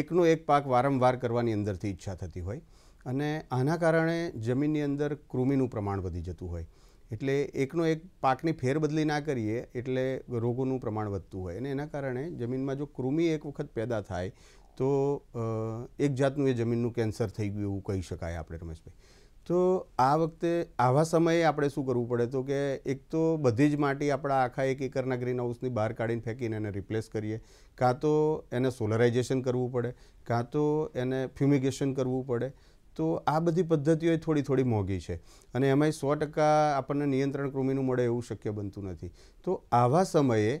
એકનો એક પાક વારંવાર કરવાની અંદરથી ઈચ્છા થતી હોય અને આના કારણે જમીનની અંદર કૃમિનું પ્રમાણ વધી જતું હોય એટલે એકનો એક પાકની ફેરબદલી ના કરીએ એટલે રોગોનું પ્રમાણ વધતું હોય અને એના કારણે જમીનમાં જો કૃમિ એક વખત પેદા થાય તો એક જાતનું એ જમીનનું કેન્સર થઈ ગયું એવું કહી શકાય આપણે રમેશભાઈ તો આ વખતે આવા સમયે આપણે શું કરવું પડે તો કે એક તો બધી જ માટી આપણા આખા એક એકરના ગ્રીન હાઉસની બહાર કાઢીને ફેંકીને એને રિપ્લેસ કરીએ કાં તો એને સોલરાઇઝેશન કરવું પડે કાં તો એને ફ્યુમિગેશન કરવું પડે તો આ બધી પદ્ધતિઓ થોડી થોડી મોંઘી છે અને એમાંય સો ટકા આપણને નિયંત્રણ કૃમિનું મળે એવું શક્ય બનતું નથી તો આવા સમયે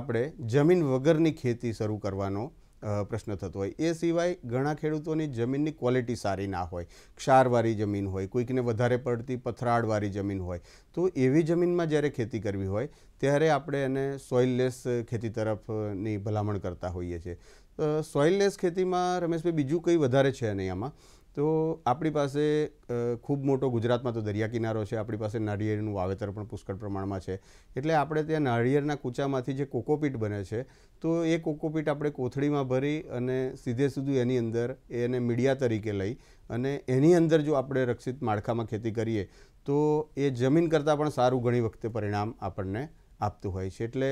આપણે જમીન વગરની ખેતી શરૂ કરવાનો પ્રશ્ન થતો હોય એ સિવાય ઘણા ખેડૂતોની જમીનની ક્વોલિટી સારી ના હોય ક્ષારવાળી જમીન હોય કોઈકને વધારે પડતી પથરાળવાળી જમીન હોય તો એવી જમીનમાં જ્યારે ખેતી કરવી હોય ત્યારે આપણે એને સોઇલલેસ ખેતી તરફની ભલામણ કરતા હોઈએ છીએ સોઇલલેસ ખેતીમાં રમેશભાઈ બીજું કંઈ વધારે છે નહીં આમાં તો આપણી પાસે ખૂબ મોટો ગુજરાતમાં તો દરિયા કિનારો છે આપણી પાસે નાળિયેરનું વાવેતર પણ પુષ્કળ પ્રમાણમાં છે એટલે આપણે ત્યાં નાળિયેરના કૂચામાંથી જે કોકોપીટ બને છે તો એ કોકોપીટ આપણે કોથળીમાં ભરી અને સીધે સીધું એની અંદર એને મીડિયા તરીકે લઈ અને એની અંદર જો આપણે રક્ષિત માળખામાં ખેતી કરીએ તો એ જમીન કરતાં પણ સારું ઘણી વખતે પરિણામ આપણને આપતું હોય છે એટલે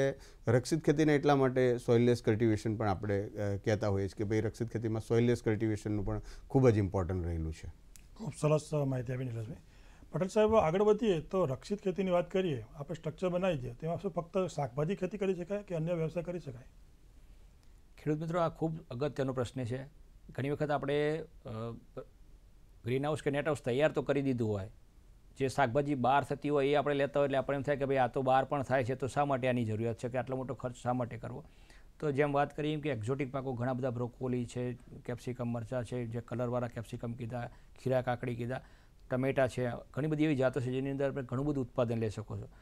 રક્ષિત ખેતીને એટલા માટે સોઇલલેસ કલ્ટિવેશન પણ આપણે કહેતા હોઈએ છીએ કે ભાઈ રક્ષિત ખેતીમાં સોઇલલેસ કલ્ટિવેશનનું પણ ખૂબ જ ઇમ્પોર્ટન્ટ રહેલું છે ખૂબ સરસ માહિતી આપી નીરજભાઈ પટેલ સાહેબ આગળ વધીએ તો રક્ષિત ખેતીની વાત કરીએ આપણે સ્ટ્રક્ચર બનાવી દઈએ તેમાં શું ફક્ત શાકભાજી ખેતી કરી શકાય કે અન્ય વ્યવસાય કરી શકાય ખેડૂત મિત્રો આ ખૂબ અગત્યનો પ્રશ્ન છે ઘણી વખત આપણે ગ્રીનહાઉસ કે નેટહાઉસ તૈયાર તો કરી દીધું હોય જે શાકભાજી બહાર થતી હોય એ આપણે લેતા હોય એટલે આપણે એમ થાય કે ભાઈ આ તો બહાર પણ થાય છે તો શા માટે આની જરૂરિયાત છે કે આટલો મોટો ખર્ચ શા માટે કરવો તો જેમ વાત કરી એમ કે એક્ઝોટિક પાકો ઘણા બધા બ્રોકોલી છે કેપ્સિકમ મરચાં છે જે કલરવાળા કેપ્સિકમ કીધા ખીરા કાકડી કીધા ટમેટા છે ઘણી બધી એવી જાતો છે જેની અંદર આપણે ઘણું બધું ઉત્પાદન લઈ શકો છો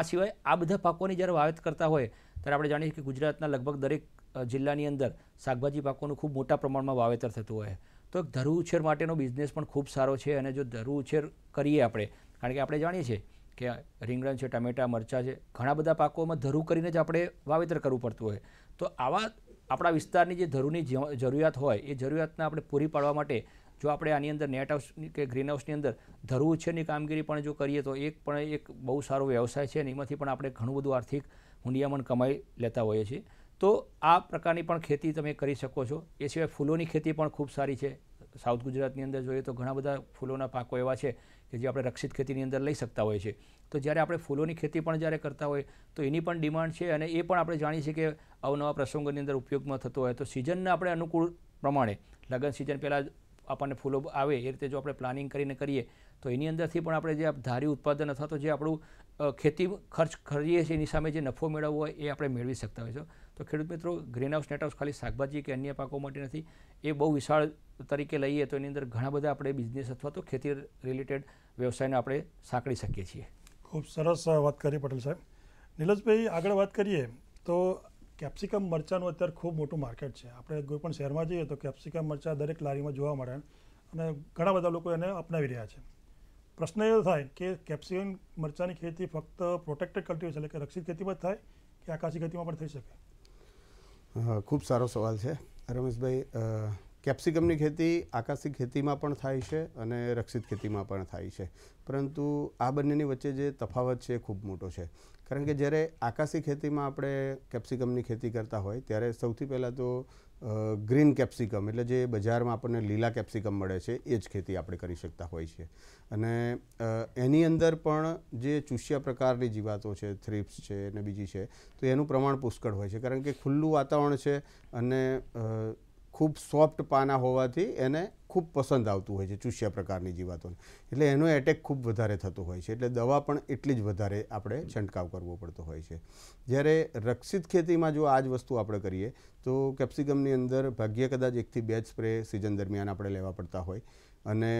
આ સિવાય આ બધા પાકોની જ્યારે વાવેત કરતા હોય ત્યારે આપણે જાણીએ કે ગુજરાતના લગભગ દરેક જિલ્લાની અંદર શાકભાજી પાકોનું ખૂબ મોટા પ્રમાણમાં વાવેતર થતું હોય તો ધરુ ઉછેર માટેનો બિઝનેસ પણ ખૂબ સારો છે અને જો ધરુ ઉછેર કરીએ આપણે કારણ કે આપણે જાણીએ છીએ કે રીંગણ છે ટમેટા મરચાં છે ઘણા બધા પાકોમાં ધરુ કરીને જ આપણે વાવેતર કરવું પડતું હોય તો આવા આપણા વિસ્તારની જે ધરુની જરૂરિયાત હોય એ જરૂરિયાતને આપણે પૂરી પાડવા માટે જો આપણે આની અંદર નેટ હાઉસ કે ગ્રીન હાઉસની અંદર ધરુ ઉછેરની કામગીરી પણ જો કરીએ તો એક પણ એક બહુ સારો વ્યવસાય છે અને એમાંથી પણ આપણે ઘણું બધું આર્થિક હુંડિયામણ કમાઈ લેતા હોઈએ છીએ તો આ પ્રકારની પણ ખેતી તમે કરી શકો છો એ સિવાય ફૂલોની ખેતી પણ ખૂબ સારી છે સાઉથ ગુજરાતની અંદર જોઈએ તો ઘણા બધા ફૂલોના પાકો એવા છે કે જે આપણે રક્ષિત ખેતીની અંદર લઈ શકતા હોય છે તો જ્યારે આપણે ફૂલોની ખેતી પણ જ્યારે કરતા હોય તો એની પણ ડિમાન્ડ છે અને એ પણ આપણે જાણીએ છીએ કે અવનવા પ્રસંગોની અંદર ઉપયોગમાં થતો હોય તો સિઝનને આપણે અનુકૂળ પ્રમાણે લગ્ન સિઝન પહેલાં આપણને ફૂલો આવે એ રીતે જો આપણે પ્લાનિંગ કરીને કરીએ તો એની અંદરથી પણ આપણે જે ધારી ઉત્પાદન અથવા તો જે આપણું ખેતી ખર્ચ કરીએ છીએ એની સામે જે નફો મેળવવો હોય એ આપણે મેળવી શકતા હોય છે તો ખેડૂત મિત્રો નેટ નેટહાઉસ ખાલી શાકભાજી કે અન્ય પાકો માટે નથી એ બહુ વિશાળ તરીકે લઈએ તો એની અંદર ઘણા બધા આપણે બિઝનેસ અથવા તો ખેતી રિલેટેડ વ્યવસાયને આપણે સાંકળી શકીએ છીએ ખૂબ સરસ વાત કરી પટેલ સાહેબ નીલજભાઈ આગળ વાત કરીએ તો કેપ્સિકમ મરચાંનું અત્યારે ખૂબ મોટું માર્કેટ છે આપણે કોઈ પણ શહેરમાં જઈએ તો કેપ્સિકમ મરચાં દરેક લારીમાં જોવા મળે અને ઘણા બધા લોકો એને અપનાવી રહ્યા છે પ્રશ્ન એ થાય કે કેપ્સિકમ મરચાંની ખેતી ફક્ત પ્રોટેક્ટેડ કલ્ટિવેશન એટલે કે રક્ષિત ખેતીમાં જ થાય કે આકાશી ખેતીમાં પણ થઈ શકે ખૂબ સારો સવાલ છે રમેશભાઈ કેપ્સિકમની ખેતી આકાશી ખેતીમાં પણ થાય છે અને રક્ષિત ખેતીમાં પણ થાય છે પરંતુ આ બંનેની વચ્ચે જે તફાવત છે એ ખૂબ મોટો છે કારણ કે જ્યારે આકાશી ખેતીમાં આપણે કેપ્સિકમની ખેતી કરતા હોય ત્યારે સૌથી પહેલાં તો ગ્રીન કેપ્સિકમ એટલે જે બજારમાં આપણને લીલા કેપ્સિકમ મળે છે એ જ ખેતી આપણે કરી શકતા હોઈએ છીએ અને એની અંદર પણ જે ચૂસ્યા પ્રકારની જીવાતો છે થ્રીપ્સ છે અને બીજી છે તો એનું પ્રમાણ પુષ્કળ હોય છે કારણ કે ખુલ્લું વાતાવરણ છે અને ખૂબ સોફ્ટ પાના હોવાથી એને ખૂબ પસંદ આવતું હોય છે ચૂસ્યા પ્રકારની જીવાતોને એટલે એનો એટેક ખૂબ વધારે થતો હોય છે એટલે દવા પણ એટલી જ વધારે આપણે છંટકાવ કરવો પડતો હોય છે જ્યારે રક્ષિત ખેતીમાં જો આ જ વસ્તુ આપણે કરીએ તો કેપ્સિકમની અંદર ભાગ્યે કદાચ એકથી બે જ સ્પ્રે સિઝન દરમિયાન આપણે લેવા પડતા હોય અને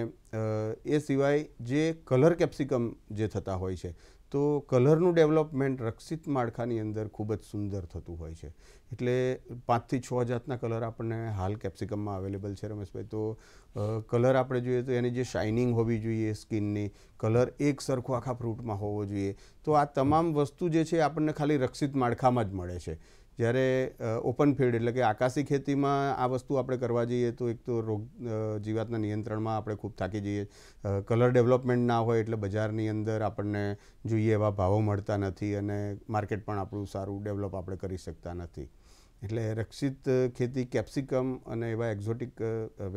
એ સિવાય જે કલર કેપ્સિકમ જે થતા હોય છે તો કલરનું ડેવલપમેન્ટ રક્ષિત માળખાની અંદર ખૂબ જ સુંદર થતું હોય છે એટલે પાંચથી છ જાતના કલર આપણને હાલ કેપ્સિકમમાં અવેલેબલ છે રમેશભાઈ તો કલર આપણે જોઈએ તો એની જે શાઇનિંગ હોવી જોઈએ સ્કિનની કલર એક સરખો આખા ફ્રૂટમાં હોવો જોઈએ તો આ તમામ વસ્તુ જે છે આપણને ખાલી રક્ષિત માળખામાં જ મળે છે જ્યારે ઓપન ફિલ્ડ એટલે કે આકાશી ખેતીમાં આ વસ્તુ આપણે કરવા જઈએ તો એક તો રોગ જીવાતના નિયંત્રણમાં આપણે ખૂબ થાકી જઈએ કલર ડેવલપમેન્ટ ના હોય એટલે બજારની અંદર આપણને જોઈએ એવા ભાવો મળતા નથી અને માર્કેટ પણ આપણું સારું ડેવલપ આપણે કરી શકતા નથી એટલે રક્ષિત ખેતી કેપ્સિકમ અને એવા એક્ઝોટિક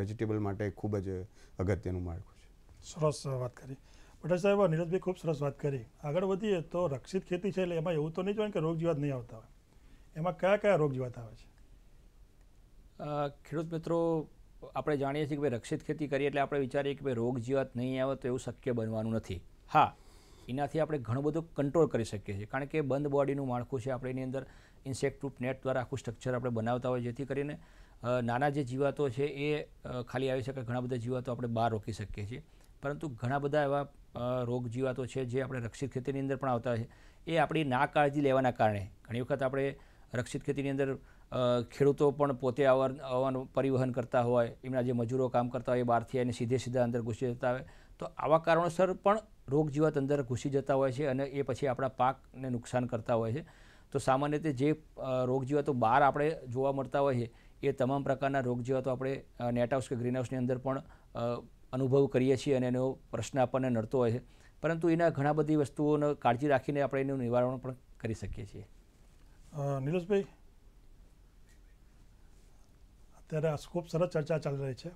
વેજીટેબલ માટે ખૂબ જ અગત્યનું માળખું છે સરસ વાત કરી પટેલ સાહેબ નીરજભાઈ ખૂબ સરસ વાત કરી આગળ વધીએ તો રક્ષિત ખેતી છે એટલે એમાં એવું તો નહીં જ કે રોગ જીવાત નહીં આવતા હોય એમાં કયા કયા રોગ જોવાતા આવે છે ખેડૂત મિત્રો આપણે જાણીએ છીએ કે ભાઈ રક્ષિત ખેતી કરીએ એટલે આપણે વિચારીએ કે ભાઈ રોગ જીવાત નહીં આવે તો એવું શક્ય બનવાનું નથી હા એનાથી આપણે ઘણું બધું કંટ્રોલ કરી શકીએ છીએ કારણ કે બંધ બોડીનું માળખું છે આપણે એની અંદર ઇન્સેક્ટ પ્રૂફ નેટ દ્વારા આખું સ્ટ્રક્ચર આપણે બનાવતા હોય જેથી કરીને નાના જે જીવાતો છે એ ખાલી આવી શકે ઘણા બધા જીવાતો આપણે બહાર રોકી શકીએ છીએ પરંતુ ઘણા બધા એવા રોગ જીવાતો છે જે આપણે રક્ષિત ખેતીની અંદર પણ આવતા હોય છે એ આપણી ના કાળજી લેવાના કારણે ઘણી વખત આપણે રક્ષિત ખેતીની અંદર ખેડૂતો પણ પોતે આવવાનું પરિવહન કરતા હોય એમના જે મજૂરો કામ કરતા હોય એ બહારથી આવીને સીધે સીધા અંદર ઘૂસી જતા હોય તો આવા કારણોસર પણ રોગજીવાત અંદર ઘૂસી જતા હોય છે અને એ પછી આપણા પાકને નુકસાન કરતા હોય છે તો સામાન્ય રીતે જે રોગજીવાતો બહાર આપણે જોવા મળતા હોય છે એ તમામ પ્રકારના રોગ રોગજીવાતો આપણે નેટ હાઉસ કે ગ્રીન હાઉસની અંદર પણ અનુભવ કરીએ છીએ અને એનો પ્રશ્ન આપણને નડતો હોય છે પરંતુ એના ઘણા બધી વસ્તુઓને કાળજી રાખીને આપણે એનું નિવારણ પણ કરી શકીએ છીએ નીરજભાઈ અત્યારે આ ખૂબ સરસ ચર્ચા ચાલી રહી છે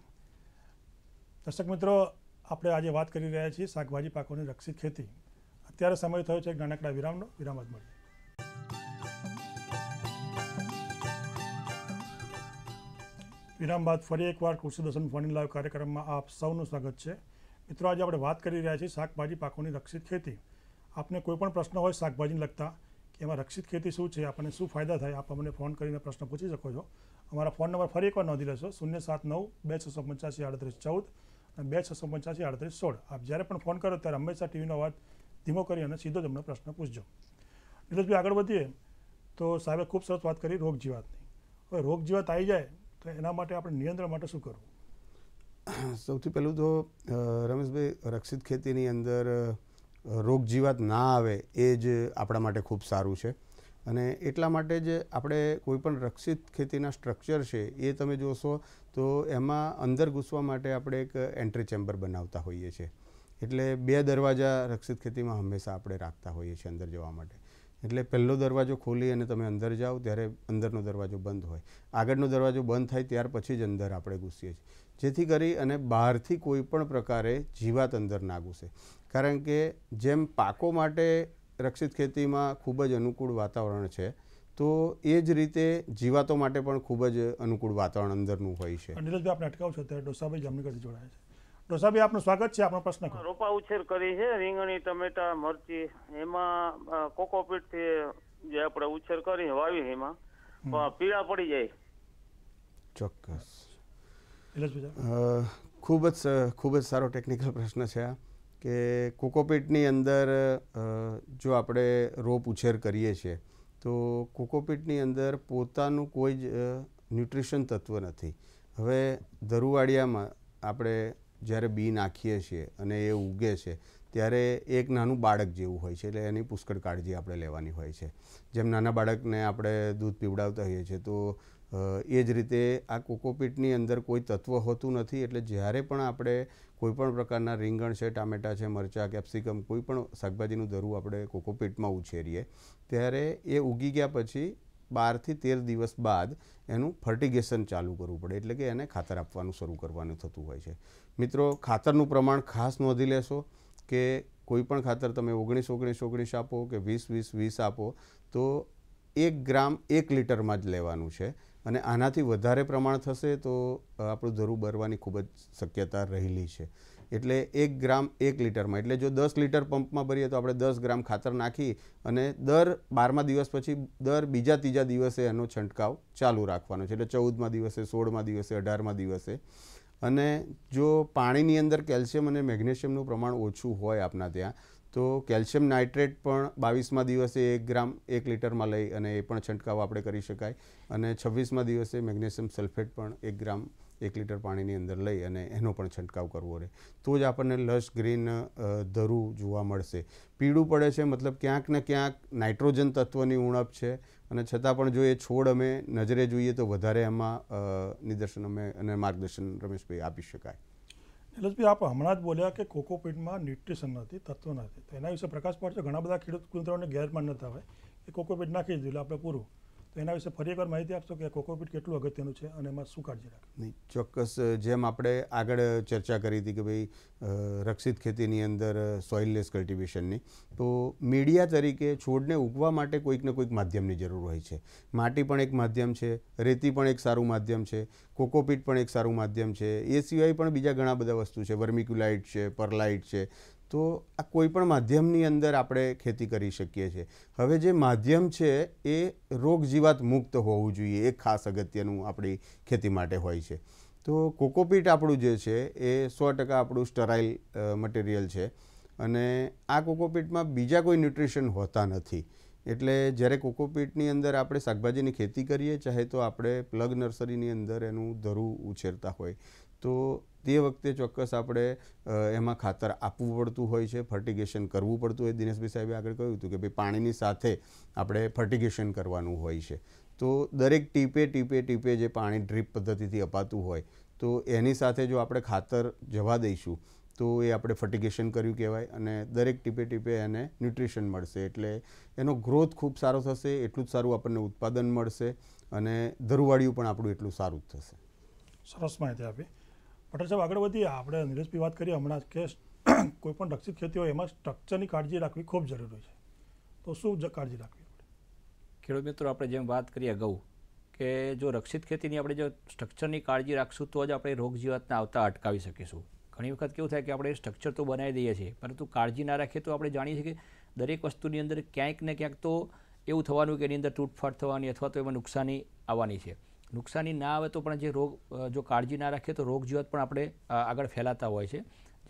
દર્શક મિત્રો આપણે આજે વાત કરી રહ્યા છીએ શાકભાજી પાકોની રક્ષિત ખેતી અત્યારે સમય થયો છે નાનકડા વિરામનો વિરામ જ મળીએ વિરામ બાદ ફરી એકવાર કૃષિ દર્શન ફોની લાઈવ કાર્યક્રમમાં આપ સૌનું સ્વાગત છે મિત્રો આજે આપણે વાત કરી રહ્યા છીએ શાકભાજી પાકોની રક્ષિત ખેતી આપને કોઈપણ પ્રશ્ન હોય શાકભાજીને લગતા એમાં રક્ષિત ખેતી શું છે આપણને શું ફાયદા થાય આપ અમને ફોન કરીને પ્રશ્ન પૂછી શકો છો અમારા ફોન નંબર ફરી એકવાર નોંધી લેશો શૂન્ય સાત નવ બે છસો પંચ્યાસી આડત્રીસ ચૌદ અને બે છસો પંચ્યાસી આડત્રીસ સોળ આપ જ્યારે પણ ફોન કરો ત્યારે હંમેશા ટીવીનો અવાજ ધીમો કરી અને સીધો તમને પ્રશ્ન પૂછજો નીરજભાઈ આગળ વધીએ તો સાહેબે ખૂબ સરસ વાત કરી રોગ જીવાતની હવે રોગ જીવાત આવી જાય તો એના માટે આપણે નિયંત્રણ માટે શું કરવું સૌથી પહેલું તો રમેશભાઈ રક્ષિત ખેતીની અંદર રોગ જીવાત ના આવે એ જ આપણા માટે ખૂબ સારું છે અને એટલા માટે જ આપણે કોઈપણ રક્ષિત ખેતીના સ્ટ્રક્ચર છે એ તમે જોશો તો એમાં અંદર ઘૂસવા માટે આપણે એક એન્ટ્રી ચેમ્બર બનાવતા હોઈએ છીએ એટલે બે દરવાજા રક્ષિત ખેતીમાં હંમેશા આપણે રાખતા હોઈએ છીએ અંદર જવા માટે એટલે પહેલો દરવાજો ખોલી અને તમે અંદર જાઓ ત્યારે અંદરનો દરવાજો બંધ હોય આગળનો દરવાજો બંધ થાય ત્યાર પછી જ અંદર આપણે ઘૂસીએ છીએ જેથી કરી અને બહારથી કોઈ પણ પ્રકારે જીવાત અંદર ના ઘૂસે કારણ કે જેમ પાકો માટે રક્ષિત ખેતીમાં ખૂબ જ અનુકૂળ વાતાવરણ છે તો એ જ રીતે જીવાતો માટે પણ ખૂબ જ અનુકૂળ વાતાવરણ અંદરનું હોય છે નીરજભાઈ આપણે અટકાવું છો ત્યારે ડોસાભાઈ જામનગરથી જોડાયા છે ડોસાભાઈ આપનું સ્વાગત છે આપણો પ્રશ્ન રોપા ઉછેર કરી છે રીંગણી ટમેટા મરચી એમાં કોકોપીટથી જે આપણે ઉછેર કરી વાવી એમાં પીળા પડી જાય ચોક્કસ ખૂબ જ ખૂબ જ સારો ટેકનિકલ પ્રશ્ન છે આ કે કોકોપીટની અંદર જો આપણે રોપ ઉછેર કરીએ છીએ તો કોકોપીટની અંદર પોતાનું કોઈ જ ન્યુટ્રિશન તત્વ નથી હવે દરુવાડિયામાં આપણે જ્યારે બી નાખીએ છીએ અને એ ઉગે છે ત્યારે એક નાનું બાળક જેવું હોય છે એટલે એની પુષ્કળ કાળજી આપણે લેવાની હોય છે જેમ નાના બાળકને આપણે દૂધ પીવડાવતા હોઈએ છીએ તો એ જ રીતે આ કોકોપીટની અંદર કોઈ તત્વ હોતું નથી એટલે જ્યારે પણ આપણે કોઈપણ પ્રકારના રીંગણ છે ટામેટાં છે મરચાં કેપ્સિકમ કોઈપણ શાકભાજીનું ધરું આપણે કોકોપીટમાં ઉછેરીએ ત્યારે એ ઉગી ગયા પછી બારથી તેર દિવસ બાદ એનું ફર્ટિગેશન ચાલુ કરવું પડે એટલે કે એને ખાતર આપવાનું શરૂ કરવાનું થતું હોય છે મિત્રો ખાતરનું પ્રમાણ ખાસ નોંધી લેશો કે કોઈપણ ખાતર તમે ઓગણીસ ઓગણીસ ઓગણીસ આપો કે વીસ વીસ વીસ આપો તો એક ગ્રામ એક લીટરમાં જ લેવાનું છે અને આનાથી વધારે પ્રમાણ થશે તો આપણું ધરું બરવાની ખૂબ જ શક્યતા રહેલી છે એટલે એક ગ્રામ એક લીટરમાં એટલે જો દસ લીટર પંપમાં ભરીએ તો આપણે દસ ગ્રામ ખાતર નાખી અને દર બારમા દિવસ પછી દર બીજા ત્રીજા દિવસે એનો છંટકાવ ચાલુ રાખવાનો છે એટલે ચૌદમાં દિવસે સોળમાં દિવસે અઢારમા દિવસે અને જો પાણીની અંદર કેલ્શિયમ અને મેગ્નેશિયમનું પ્રમાણ ઓછું હોય આપના ત્યાં તો કેલ્શિયમ નાઇટ્રેટ પણ બાવીસમાં દિવસે એક ગ્રામ એક લીટરમાં લઈ અને એ પણ છંટકાવ આપણે કરી શકાય અને છવ્વીસમાં દિવસે મેગ્નેશિયમ સલ્ફેટ પણ એક ગ્રામ એક લીટર પાણીની અંદર લઈ અને એનો પણ છંટકાવ કરવો રહે તો જ આપણને લશ ગ્રીન ધરું જોવા મળશે પીળું પડે છે મતલબ ક્યાંક ને ક્યાંક નાઇટ્રોજન તત્વની ઉણપ છે અને છતાં પણ જો એ છોડ અમે નજરે જોઈએ તો વધારે એમાં નિદર્શન અમે અને માર્ગદર્શન રમેશભાઈ આપી શકાય નિલેશભાઈ આપ હમણાં જ બોલ્યા કે કોકોપીટમાં ન્યુટ્રિશન નથી તત્વ નથી તો એના વિશે પ્રકાશ પડશે ઘણા બધા ખેડૂત મિત્રોને ગેરમાન્યતા હોય કે કોકોપીટ નાખી દીધું એટલે આપણે પૂરું તો એના વિશે ફરી એકવાર માહિતી આપશો કે કોકોપીટ કેટલું અગત્યનું છે અને એમાં શું કાળજી રાખવી નહીં ચોક્કસ જેમ આપણે આગળ ચર્ચા કરી હતી કે ભાઈ રક્ષિત ખેતીની અંદર સોઇલલેસ કલ્ટિવેશનની તો મીડિયા તરીકે છોડને ઉગવા માટે કોઈકને કોઈક માધ્યમની જરૂર હોય છે માટી પણ એક માધ્યમ છે રેતી પણ એક સારું માધ્યમ છે કોકોપીટ પણ એક સારું માધ્યમ છે એ સિવાય પણ બીજા ઘણા બધા વસ્તુ છે વર્મિક્યુલાઇટ છે પરલાઇટ છે તો આ કોઈ પણ માધ્યમની અંદર આપણે ખેતી કરી શકીએ છીએ હવે જે માધ્યમ છે એ રોગજીવાત મુક્ત હોવું જોઈએ એ ખાસ અગત્યનું આપણી ખેતી માટે હોય છે તો કોકોપીટ આપણું જે છે એ સો ટકા આપણું સ્ટરાઇલ મટીરિયલ છે અને આ કોકોપીટમાં બીજા કોઈ ન્યુટ્રિશન હોતા નથી એટલે જ્યારે કોકોપીટની અંદર આપણે શાકભાજીની ખેતી કરીએ ચાહે તો આપણે પ્લગ નર્સરીની અંદર એનું ધરું ઉછેરતા હોય તો તે વખતે ચોક્કસ આપણે એમાં ખાતર આપવું પડતું હોય છે ફર્ટિગેશન કરવું પડતું હોય દિનેશભાઈ સાહેબે આગળ કહ્યું હતું કે ભાઈ પાણીની સાથે આપણે ફર્ટિગેશન કરવાનું હોય છે તો દરેક ટીપે ટીપે ટીપે જે પાણી ડ્રીપ પદ્ધતિથી અપાતું હોય તો એની સાથે જો આપણે ખાતર જવા દઈશું તો એ આપણે ફર્ટિગેશન કર્યું કહેવાય અને દરેક ટીપે ટીપે એને ન્યુટ્રિશન મળશે એટલે એનો ગ્રોથ ખૂબ સારો થશે એટલું જ સારું આપણને ઉત્પાદન મળશે અને ધરુવાળિયું પણ આપણું એટલું સારું જ થશે સરસ માહિતી આપી પટેલ સાહેબ આગળ વધીએ આપણે નીરજભાઈ વાત કરીએ હમણાં કે *coughs* કોઈપણ રક્ષિત ખેતી હોય એમાં સ્ટ્રક્ચરની કાળજી રાખવી ખૂબ જરૂરી છે તો શું કાળજી રાખવી ખેડૂત મિત્રો આપણે જેમ વાત કરીએ અગાઉ કે જો રક્ષિત ખેતીની આપણે જો સ્ટ્રક્ચરની કાળજી રાખશું તો જ આપણે રોગ આવતા અટકાવી શકીશું ઘણી વખત કેવું થાય કે આપણે સ્ટ્રક્ચર તો બનાવી દઈએ છીએ પરંતુ કાળજી ના રાખીએ તો આપણે જાણીએ છીએ કે દરેક વસ્તુની અંદર ક્યાંક ને ક્યાંક તો એવું થવાનું કે એની અંદર તૂટફાટ થવાની અથવા તો એમાં નુકસાની આવવાની છે નુકસાની ના આવે તો પણ જે રોગ જો કાળજી ના રાખીએ તો રોગ જીવાત પણ આપણે આગળ ફેલાતા હોય છે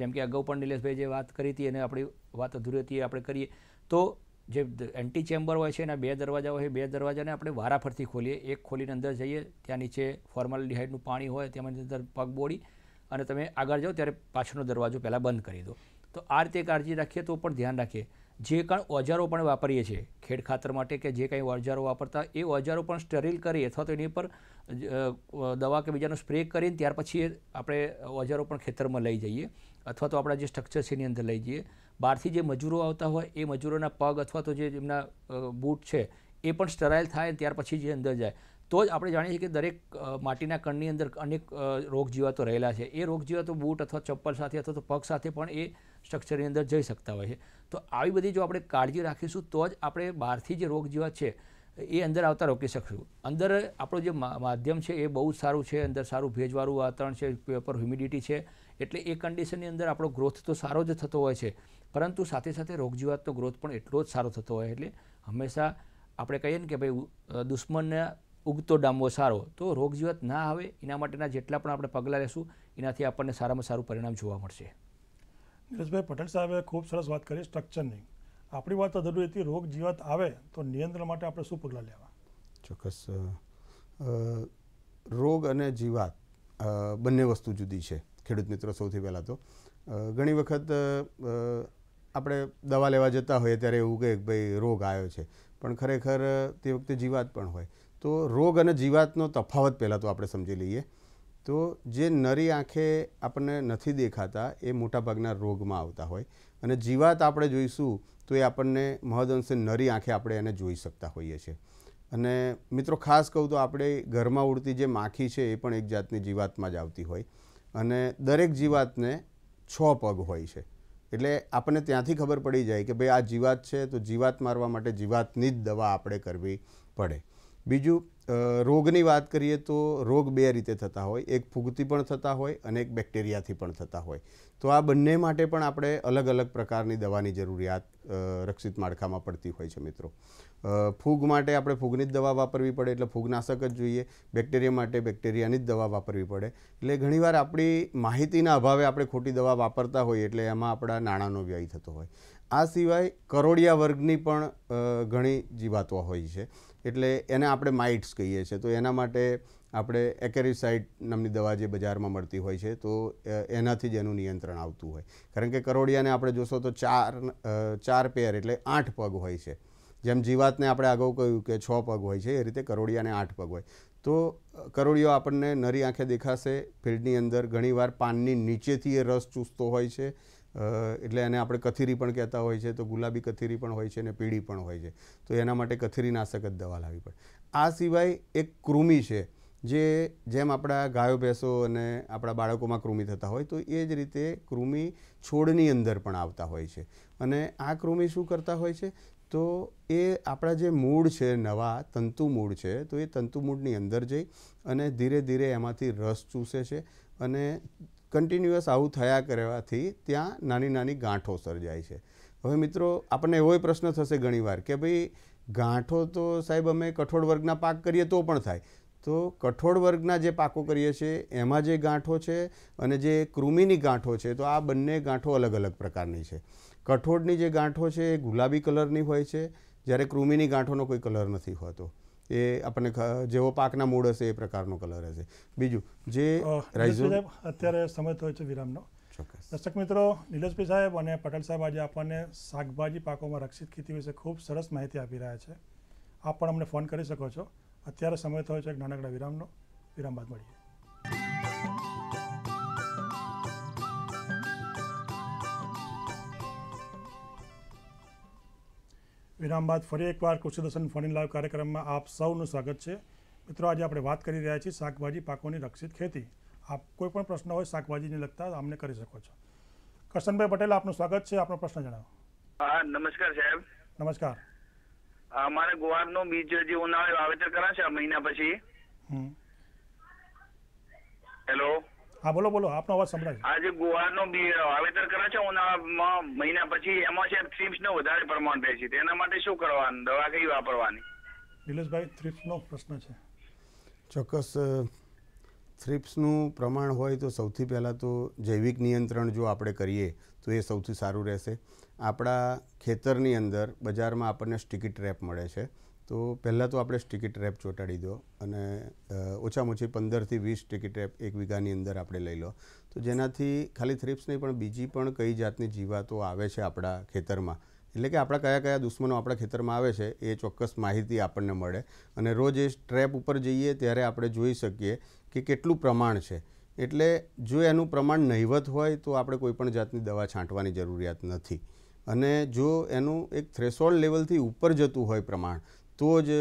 જેમ કે અગાઉ પણ નિલેશભાઈ જે વાત કરી હતી અને આપણી વાત અધૂરી હતી આપણે કરીએ તો જે એન્ટી ચેમ્બર હોય છે એના બે દરવાજા હોય બે દરવાજાને આપણે વારાફરતી ખોલીએ એક ખોલીને અંદર જઈએ ત્યાં નીચે ફોર્મલ ફોર્માલિડીહાઇડનું પાણી હોય તેમાં અંદર પગ બોળી અને તમે આગળ જાઓ ત્યારે પાછળનો દરવાજો પહેલાં બંધ કરી દો તો આ રીતે કાળજી રાખીએ તો પણ ધ્યાન રાખીએ જે કાં ઓજારો પણ વાપરીએ છીએ ખેડ ખાતર માટે કે જે કંઈ ઓજારો વાપરતા એ ઓજારો પણ સ્ટરીલ કરી અથવા તો એની પર દવા કે બીજાનો સ્પ્રે કરીને ત્યાર પછી આપણે ઓજારો પણ ખેતરમાં લઈ જઈએ અથવા તો આપણા જે સ્ટ્રક્ચર છે એની અંદર લઈ જઈએ બહારથી જે મજૂરો આવતા હોય એ મજૂરોના પગ અથવા તો જે એમના બૂટ છે એ પણ સ્ટરાઇલ થાય ત્યાર પછી જે અંદર જાય તો જ આપણે જાણીએ છીએ કે દરેક માટીના કણની અંદર અનેક રોગ જીવાતો રહેલા છે એ રોગ જીવાતો બૂટ અથવા ચપ્પલ સાથે અથવા તો પગ સાથે પણ એ સ્ટ્રક્ચરની અંદર જઈ શકતા હોય છે તો આવી બધી જો આપણે કાળજી રાખીશું તો જ આપણે બહારથી જે રોગ જેવા છે એ અંદર આવતા રોકી શકશું અંદર આપણું જે માધ્યમ છે એ બહુ સારું છે અંદર સારું ભેજવાળું વાતાવરણ છે પેપર હ્યુમિડિટી છે એટલે એ કન્ડિશનની અંદર આપણો ગ્રોથ તો સારો જ થતો હોય છે પરંતુ સાથે સાથે રોગજીવાતનો ગ્રોથ પણ એટલો જ સારો થતો હોય એટલે હંમેશા આપણે કહીએ ને કે ભાઈ દુશ્મનને ઉગતો ડામવો સારો તો રોગજીવાત ના આવે એના માટેના જેટલા પણ આપણે પગલાં લેશું એનાથી આપણને સારામાં સારું પરિણામ જોવા મળશે નીરજભાઈ પટેલ સાહેબે ખૂબ સરસ વાત કરી સ્ટ્રક્ચરની આપણી વાત અધૂરી હતી રોગ જીવાત આવે તો નિયંત્રણ માટે આપણે શું પગલાં લેવા ચોક્કસ રોગ અને જીવાત બંને વસ્તુ જુદી છે ખેડૂત મિત્રો સૌથી પહેલાં તો ઘણી વખત આપણે દવા લેવા જતા હોઈએ ત્યારે એવું કહે કે ભાઈ રોગ આવ્યો છે પણ ખરેખર તે વખતે જીવાત પણ હોય તો રોગ અને જીવાતનો તફાવત પહેલાં તો આપણે સમજી લઈએ તો જે નરી આંખે આપણને નથી દેખાતા એ મોટાભાગના રોગમાં આવતા હોય અને જીવાત આપણે જોઈશું તો એ આપણને મહદઅંશે નરી આંખે આપણે એને જોઈ શકતા હોઈએ છીએ અને મિત્રો ખાસ કહું તો આપણે ઘરમાં ઉડતી જે માખી છે એ પણ એક જાતની જીવાતમાં જ આવતી હોય અને દરેક જીવાતને છ પગ હોય છે એટલે આપણને ત્યાંથી ખબર પડી જાય કે ભાઈ આ જીવાત છે તો જીવાત મારવા માટે જીવાતની જ દવા આપણે કરવી પડે બીજું રોગની વાત કરીએ તો રોગ બે રીતે થતા હોય એક ફૂગથી પણ થતા હોય અને એક બેક્ટેરિયાથી પણ થતા હોય તો આ બંને માટે પણ આપણે અલગ અલગ પ્રકારની દવાની જરૂરિયાત રક્ષિત માળખામાં પડતી હોય છે મિત્રો ફૂગ માટે આપણે ફૂગની જ દવા વાપરવી પડે એટલે ફૂગનાશક જ જોઈએ બેક્ટેરિયા માટે બેક્ટેરિયાની જ દવા વાપરવી પડે એટલે ઘણીવાર આપણી માહિતીના અભાવે આપણે ખોટી દવા વાપરતા હોઈએ એટલે એમાં આપણા નાણાંનો વ્યય થતો હોય આ સિવાય કરોડિયા વર્ગની પણ ઘણી જીવાતો હોય છે એટલે એને આપણે માઇટ્સ કહીએ છીએ તો એના માટે આપણે એકેરિસાઇડ નામની દવા જે બજારમાં મળતી હોય છે તો એનાથી જ એનું નિયંત્રણ આવતું હોય કારણ કે કરોડિયાને આપણે જોશો તો ચાર ચાર પેર એટલે આઠ પગ હોય છે જેમ જીવાતને આપણે અગાઉ કહ્યું કે છ પગ હોય છે એ રીતે કરોડિયાને આઠ પગ હોય તો કરોડિયો આપણને નરી આંખે દેખાશે ફિલ્ડની અંદર ઘણીવાર પાનની નીચેથી એ રસ ચૂસતો હોય છે એટલે એને આપણે કથીરી પણ કહેતા હોય છે તો ગુલાબી કથીરી પણ હોય છે અને પીળી પણ હોય છે તો એના માટે કથીરી નાશક જ દવા લાવવી પડે આ સિવાય એક કૃમિ છે જે જેમ આપણા ગાયો ભેંસો અને આપણા બાળકોમાં કૃમિ થતા હોય તો એ જ રીતે કૃમિ છોડની અંદર પણ આવતા હોય છે અને આ કૃમિ શું કરતા હોય છે તો એ આપણા જે મૂળ છે નવા તંતુ મૂળ છે તો એ તંતુ મૂળની અંદર જઈ અને ધીરે ધીરે એમાંથી રસ ચૂસે છે અને કન્ટિન્યુઅસ આવું થયા કરવાથી ત્યાં નાની નાની ગાંઠો સર્જાય છે હવે મિત્રો આપણને એવો પ્રશ્ન થશે ઘણીવાર કે ભાઈ ગાંઠો તો સાહેબ અમે કઠોળ વર્ગના પાક કરીએ તો પણ થાય તો કઠોળ વર્ગના જે પાકો કરીએ છીએ એમાં જે ગાંઠો છે અને જે કૃમિની ગાંઠો છે તો આ બંને ગાંઠો અલગ અલગ પ્રકારની છે કઠોળની જે ગાંઠો છે એ ગુલાબી કલરની હોય છે જ્યારે કૃમિની ગાંઠોનો કોઈ કલર નથી હોતો એ આપણને જેવો પાકના મૂળ હશે એ પ્રકારનો કલર હશે બીજું જે સાહેબ અત્યારે સમય થયો છે વિરામનો દર્શક મિત્રો નીલજભાઈ સાહેબ અને પટેલ સાહેબ આજે આપણને શાકભાજી પાકોમાં રક્ષિત ખેતી વિશે ખૂબ સરસ માહિતી આપી રહ્યા છે આપ પણ અમને ફોન કરી શકો છો અત્યારે સમય થયો છે એક નાનકડા વિરામનો વિરામ બાદ મળીએ વિરામ બાદ ફરી એકવાર કૃષિ દર્શન ફોન લાઈવ કાર્યક્રમમાં આપ સૌનું સ્વાગત છે મિત્રો આજે આપણે વાત કરી રહ્યા છીએ શાકભાજી પાકોની રક્ષિત ખેતી આપ કોઈ પણ પ્રશ્ન હોય શાકભાજીને લગતા અમને કરી શકો છો કરશનભાઈ પટેલ આપનું સ્વાગત છે આપનો પ્રશ્ન જણાવો હા નમસ્કાર સાહેબ નમસ્કાર અમારે ગુવારનો બીજ જે ઉનાળે વાવેતર છે આ મહિના પછી હેલો હા બોલો બોલો આપનો અવાજ સંભળાય આજે ગોવાનો વાવેતર કરે છે ઉનાળામાં મહિના પછી એમાં છે થ્રીપ્સ નો વધારે પ્રમાણ થાય છે તેના માટે શું કરવાનું દવા કઈ વાપરવાની નિલેશભાઈ થ્રીપ્સનો પ્રશ્ન છે ચોક્કસ થ્રીપ્સનું પ્રમાણ હોય તો સૌથી પહેલાં તો જૈવિક નિયંત્રણ જો આપણે કરીએ તો એ સૌથી સારું રહેશે આપણા ખેતરની અંદર બજારમાં આપણને સ્ટિકી ટ્રેપ મળે છે તો પહેલાં તો આપણે સ્ટિકી ટ્રેપ ચોંટાડી દો અને ઓછામાં ઓછી પંદરથી વીસ સ્ટિકી ટ્રેપ એક વીઘાની અંદર આપણે લઈ લો તો જેનાથી ખાલી થ્રિપ્સ નહીં પણ બીજી પણ કઈ જાતની જીવાતો આવે છે આપણા ખેતરમાં એટલે કે આપણા કયા કયા દુશ્મનો આપણા ખેતરમાં આવે છે એ ચોક્કસ માહિતી આપણને મળે અને રોજ એ ટ્રેપ ઉપર જઈએ ત્યારે આપણે જોઈ શકીએ કે કેટલું પ્રમાણ છે એટલે જો એનું પ્રમાણ નહિવત હોય તો આપણે કોઈપણ જાતની દવા છાંટવાની જરૂરિયાત નથી અને જો એનું એક થ્રેશોલ્ડ લેવલથી ઉપર જતું હોય પ્રમાણ તો જ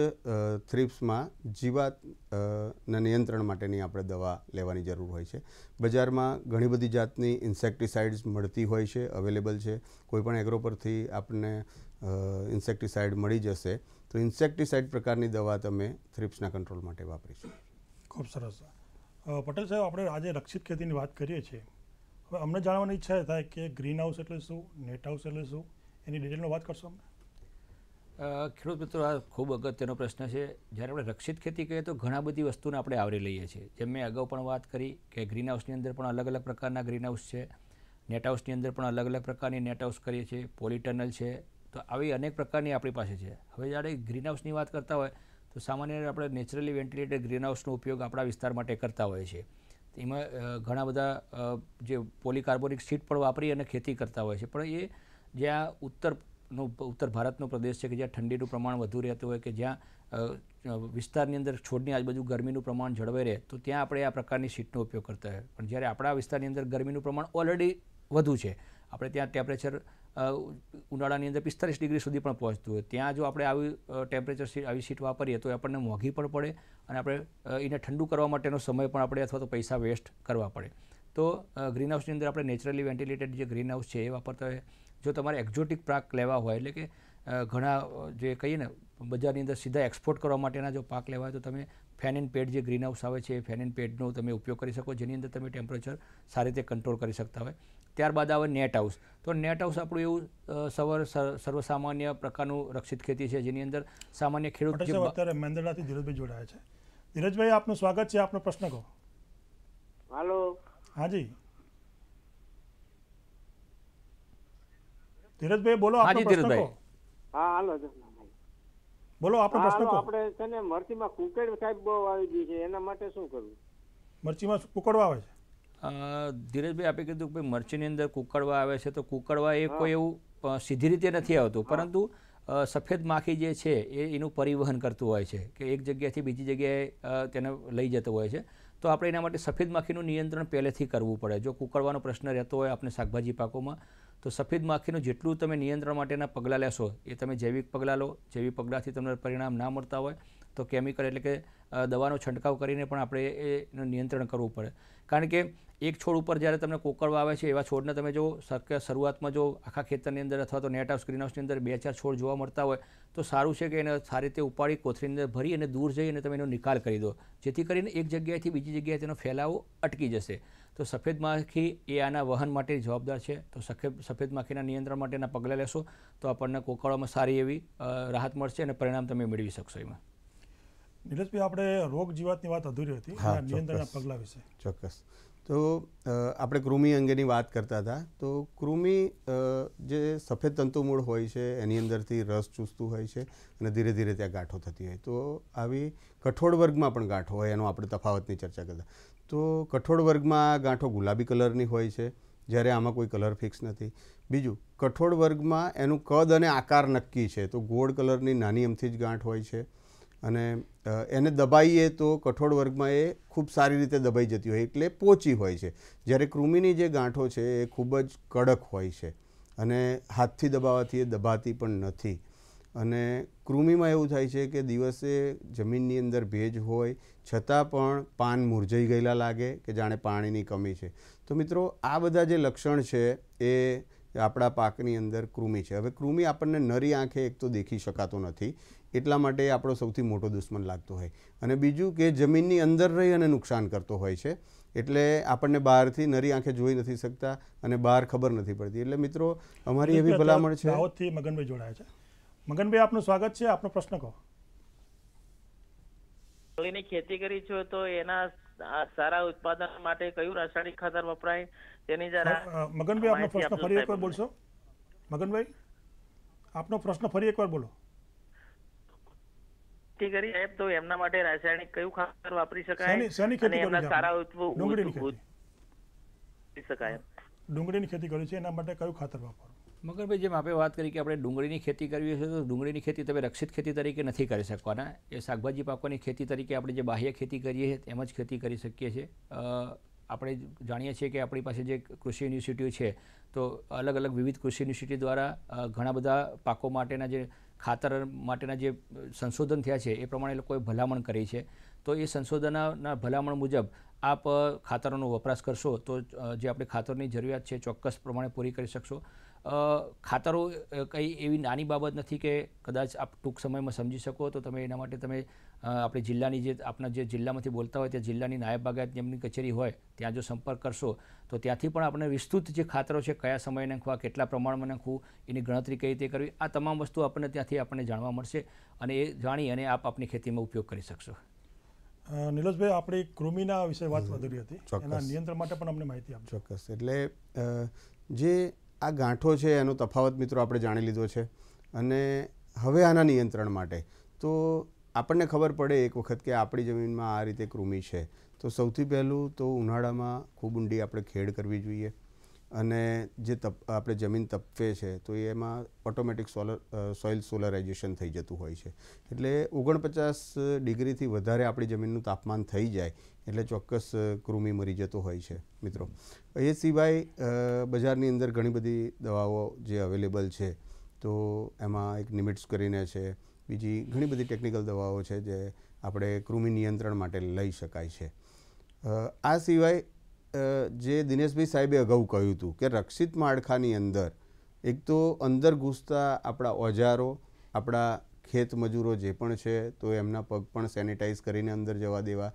થ્રિપ્સમાં જીવાતના નિયંત્રણ માટેની આપણે દવા લેવાની જરૂર હોય છે બજારમાં ઘણી બધી જાતની ઇન્સેક્ટિસાઇડ્સ મળતી હોય છે અવેલેબલ છે કોઈપણ એગ્રો પરથી આપણને ઇન્સેક્ટિસાઇડ મળી જશે તો ઇન્સેક્ટિસાઇડ પ્રકારની દવા તમે થ્રિપ્સના કંટ્રોલ માટે વાપરી શકો ખૂબ સરસ પટેલ સાહેબ આપણે આજે રક્ષિત ખેતીની વાત કરીએ છીએ હવે અમને જાણવાની ઈચ્છા થાય કે ગ્રીન હાઉસ એટલે શું નેટ હાઉસ એટલે શું એની ડિટેલમાં વાત કરશો અમે ખેડૂત મિત્રો આ ખૂબ અગત્યનો પ્રશ્ન છે જ્યારે આપણે રક્ષિત ખેતી કહીએ તો ઘણા બધી વસ્તુને આપણે આવરી લઈએ છીએ જેમ મેં અગાઉ પણ વાત કરી કે ગ્રીન હાઉસની અંદર પણ અલગ અલગ પ્રકારના ગ્રીન હાઉસ છે નેટ હાઉસની અંદર પણ અલગ અલગ પ્રકારની નેટ હાઉસ કરીએ છીએ પોલીટનલ છે તો આવી અનેક પ્રકારની આપણી પાસે છે હવે જ્યારે ગ્રીન હાઉસની વાત કરતા હોય તો સામાન્ય આપણે નેચરલી વેન્ટિલેટેડ ગ્રીન હાઉસનો ઉપયોગ આપણા વિસ્તાર માટે કરતા હોય છે એમાં ઘણા બધા જે પોલીકાર્બોનિક શીટ પણ વાપરી અને ખેતી કરતા હોય છે પણ એ જ્યાં ઉત્તર નો ઉત્તર ભારતનો પ્રદેશ છે કે જ્યાં ઠંડીનું પ્રમાણ વધુ રહેતું હોય કે જ્યાં વિસ્તારની અંદર છોડની આજુબાજુ ગરમીનું પ્રમાણ જળવાઈ રહે તો ત્યાં આપણે આ પ્રકારની શીટનો ઉપયોગ કરતા હોય પણ જ્યારે આપણા વિસ્તારની અંદર ગરમીનું પ્રમાણ ઓલરેડી વધુ છે આપણે ત્યાં ટેમ્પરેચર ઉનાળાની અંદર પિસ્તાલીસ ડિગ્રી સુધી પણ પહોંચતું હોય ત્યાં જો આપણે આવી ટેમ્પરેચર શીટ આવી શીટ વાપરીએ તો આપણને મોંઘી પણ પડે અને આપણે એને ઠંડુ કરવા માટેનો સમય પણ આપણે અથવા તો પૈસા વેસ્ટ કરવા પડે તો ગ્રીન હાઉસની અંદર આપણે નેચરલી વેન્ટિલેટેડ જે ગ્રીન હાઉસ છે એ વાપરતા હોય જો તમારે એક્ઝોટિક પાક લેવા હોય એટલે કે ઘણા જે કહીએ ને બજારની અંદર સીધા એક્સપોર્ટ કરવા માટેના જો પાક લેવા હોય તો તમે ફેન એન્ડ પેડ જે ગ્રીન હાઉસ આવે છે એ ફેન એન્ડ પેડનો તમે ઉપયોગ કરી શકો જેની અંદર તમે ટેમ્પરેચર સારી રીતે કંટ્રોલ કરી શકતા હોય ત્યારબાદ આવે નેટ હાઉસ તો નેટ હાઉસ આપણું એવું સવર સર્વસામાન્ય પ્રકારનું રક્ષિત ખેતી છે જેની અંદર સામાન્ય ખેડૂત અત્યારે મેંદરડાથી ધીરજભાઈ જોડાયા છે ધીરજભાઈ આપનું સ્વાગત છે આપનો પ્રશ્ન કહો હાલો હાજી ધીરજભાઈ બોલો આપનો પ્રશ્ન હા હાલો બોલો આપણો પ્રશ્ન કહો આપણે છે ને મરચીમાં કુકડ સાહેબ બહુ આવી ગઈ છે એના માટે શું કરવું મરચીમાં કુકડવા આવે છે ધીરજભાઈ આપે કીધું કે મરચીની અંદર કુકડવા આવે છે તો કુકડવા એ કોઈ એવું સીધી રીતે નથી આવતું પરંતુ સફેદ માખી જે છે એ એનું પરિવહન કરતું હોય છે કે એક જગ્યાથી બીજી જગ્યાએ તેને લઈ જતો હોય છે તો આપણે એના માટે સફેદ માખીનું નિયંત્રણ પહેલેથી કરવું પડે જો કુકળવાનો પ્રશ્ન રહેતો હોય આપણે શાકભાજી પાકોમાં તો સફેદ માખીનું જેટલું તમે નિયંત્રણ માટેના પગલાં લેશો એ તમે જૈવિક પગલાં લો જૈવિક પગલાંથી તમને પરિણામ ના મળતા હોય તો કેમિકલ એટલે કે દવાનો છંટકાવ કરીને પણ આપણે એનું નિયંત્રણ કરવું પડે કારણ કે એક છોડ ઉપર જ્યારે તમને કોકરવા આવે છે એવા છોડને તમે જો શરૂઆતમાં જો આખા ખેતરની અંદર અથવા તો નેટ હાઉસ ગ્રીન હાઉસની અંદર બે ચાર છોડ જોવા મળતા હોય તો સારું છે કે એને સારી રીતે ઉપાડી કોથળીની અંદર ભરી અને દૂર જઈ અને તમે એનો નિકાલ કરી દો જેથી કરીને એક જગ્યાએથી બીજી જગ્યાએ તેનો ફેલાવો અટકી જશે તો સફેદ માખી એ આના વહન માટે જવાબદાર છે તો સફેદ સફેદ માખીના નિયંત્રણ માટેના પગલાં લેશો તો આપણને કોકાળોમાં સારી એવી રાહત મળશે અને પરિણામ તમે મેળવી શકશો એમાં નીરજભાઈ આપણે રોગ જીવાતની વાત અધૂરી હતી નિયંત્રણના પગલાં વિશે ચોક્કસ તો આપણે કૃમિ અંગેની વાત કરતા હતા તો કૃમિ જે સફેદ તંતુમૂળ હોય છે એની અંદરથી રસ ચૂસતું હોય છે અને ધીરે ધીરે ત્યાં ગાંઠો થતી હોય તો આવી કઠોળ વર્ગમાં પણ ગાંઠો હોય એનો આપણે તફાવતની ચર્ચા કરતા તો કઠોળ વર્ગમાં ગાંઠો ગુલાબી કલરની હોય છે જ્યારે આમાં કોઈ કલર ફિક્સ નથી બીજું કઠોળ વર્ગમાં એનું કદ અને આકાર નક્કી છે તો ગોળ કલરની નાની અમથી જ ગાંઠ હોય છે અને એને દબાઈએ તો કઠોળ વર્ગમાં એ ખૂબ સારી રીતે દબાઈ જતી હોય એટલે પોચી હોય છે જ્યારે કૃમિની જે ગાંઠો છે એ ખૂબ જ કડક હોય છે અને હાથથી દબાવાથી એ દબાતી પણ નથી અને કૃમિમાં એવું થાય છે કે દિવસે જમીનની અંદર ભેજ હોય છતાં પણ પાન મુરઝાઈ ગયેલા લાગે કે જાણે પાણીની કમી છે તો મિત્રો આ બધા જે લક્ષણ છે એ આપણા પાકની અંદર કૃમિ છે હવે કૃમિ આપણને નરી આંખે એક તો દેખી શકાતો નથી એટલા માટે આપણો સૌથી મોટો દુશ્મન લાગતો હોય અને બીજું કે જમીનની અંદર રહી અને નુકસાન કરતો હોય છે એટલે આપણને બહારથી નરી આંખે જોઈ નથી શકતા અને બહાર ખબર નથી પડતી એટલે મિત્રો અમારી એવી ભલામણ છે દાહોદથી મગનભાઈ જોડાયા છે મગનભાઈ આપનું સ્વાગત છે આપનો પ્રશ્ન કહો મગફળીની ખેતી કરી છો તો એના સારા ઉત્પાદન માટે કયું રાસાયણિક ખાતર વપરાય તેની જરા મગનભાઈ આપનો પ્રશ્ન ફરી એકવાર બોલશો મગનભાઈ આપનો પ્રશ્ન ફરી એકવાર બોલો ખેતી એપ તો એમના માટે રાસાયણિક કયું ખાતર વાપરી શકાય અને એમના સારા શકાય ડુંગળીની ખેતી કરી છે એના માટે કયું ખાતર વાપરવું મગરભાઈ જેમ આપણે વાત કરી કે આપણે ડુંગળીની ખેતી કરવી છે તો ડુંગળીની ખેતી તમે રક્ષિત ખેતી તરીકે નથી કરી શકવાના એ શાકભાજી પાકવાની ખેતી તરીકે આપણે જે બાહ્ય ખેતી કરીએ છીએ એમ જ ખેતી કરી શકીએ છીએ આપણે જાણીએ છીએ કે આપણી પાસે જે કૃષિ યુનિવર્સિટીઓ છે તો અલગ અલગ વિવિધ કૃષિ યુનિવર્સિટી દ્વારા ઘણા બધા પાકો માટેના જે ખાતર માટેના જે સંશોધન થયા છે એ પ્રમાણે લોકોએ ભલામણ કરી છે તો એ સંશોધનના ભલામણ મુજબ આપ ખાતરોનો વપરાશ કરશો તો જે આપણે ખાતરની જરૂરિયાત છે ચોક્કસ પ્રમાણે પૂરી કરી શકશો ખાતરો કંઈ એવી નાની બાબત નથી કે કદાચ આપ ટૂંક સમયમાં સમજી શકો તો તમે એના માટે તમે આપણે જિલ્લાની જે આપણા જે જિલ્લામાંથી બોલતા હોય ત્યાં જિલ્લાની નાયબ બાગાયત નિયમની કચેરી હોય ત્યાં જો સંપર્ક કરશો તો ત્યાંથી પણ આપણે વિસ્તૃત જે ખાતરો છે કયા સમયે નાખવા કેટલા પ્રમાણમાં નાખવું એની ગણતરી કઈ રીતે કરવી આ તમામ વસ્તુ આપણને ત્યાંથી આપણને જાણવા મળશે અને એ જાણી અને આપ આપની ખેતીમાં ઉપયોગ કરી શકશો નિલેશભાઈ આપણે કૃમિના વિશે વાત વધરી હતી એના નિયંત્રણ માટે પણ અમને માહિતી આપજો ચોક્કસ એટલે જે આ ગાંઠો છે એનો તફાવત મિત્રો આપણે જાણી લીધો છે અને હવે આના નિયંત્રણ માટે તો આપણને ખબર પડે એક વખત કે આપણી જમીનમાં આ રીતે કૃમિ છે તો સૌથી પહેલું તો ઉનાળામાં ખૂબ ઊંડી આપણે ખેડ કરવી જોઈએ અને જે તપ આપણે જમીન તપવે છે તો એમાં ઓટોમેટિક સોલર સોઇલ સોલરાઇઝેશન થઈ જતું હોય છે એટલે ઓગણપચાસ ડિગ્રીથી વધારે આપણી જમીનનું તાપમાન થઈ જાય એટલે ચોક્કસ કૃમિ મરી જતો હોય છે મિત્રો એ સિવાય બજારની અંદર ઘણી બધી દવાઓ જે અવેલેબલ છે તો એમાં એક નિમિટ્સ કરીને છે બીજી ઘણી બધી ટેકનિકલ દવાઓ છે જે આપણે કૃમિ નિયંત્રણ માટે લઈ શકાય છે આ સિવાય જે દિનેશભાઈ સાહેબે અગાઉ કહ્યું હતું કે રક્ષિત માળખાની અંદર એક તો અંદર ઘૂસતા આપણા ઓજારો આપણા ખેત મજૂરો જે પણ છે તો એમના પગ પણ સેનિટાઈઝ કરીને અંદર જવા દેવા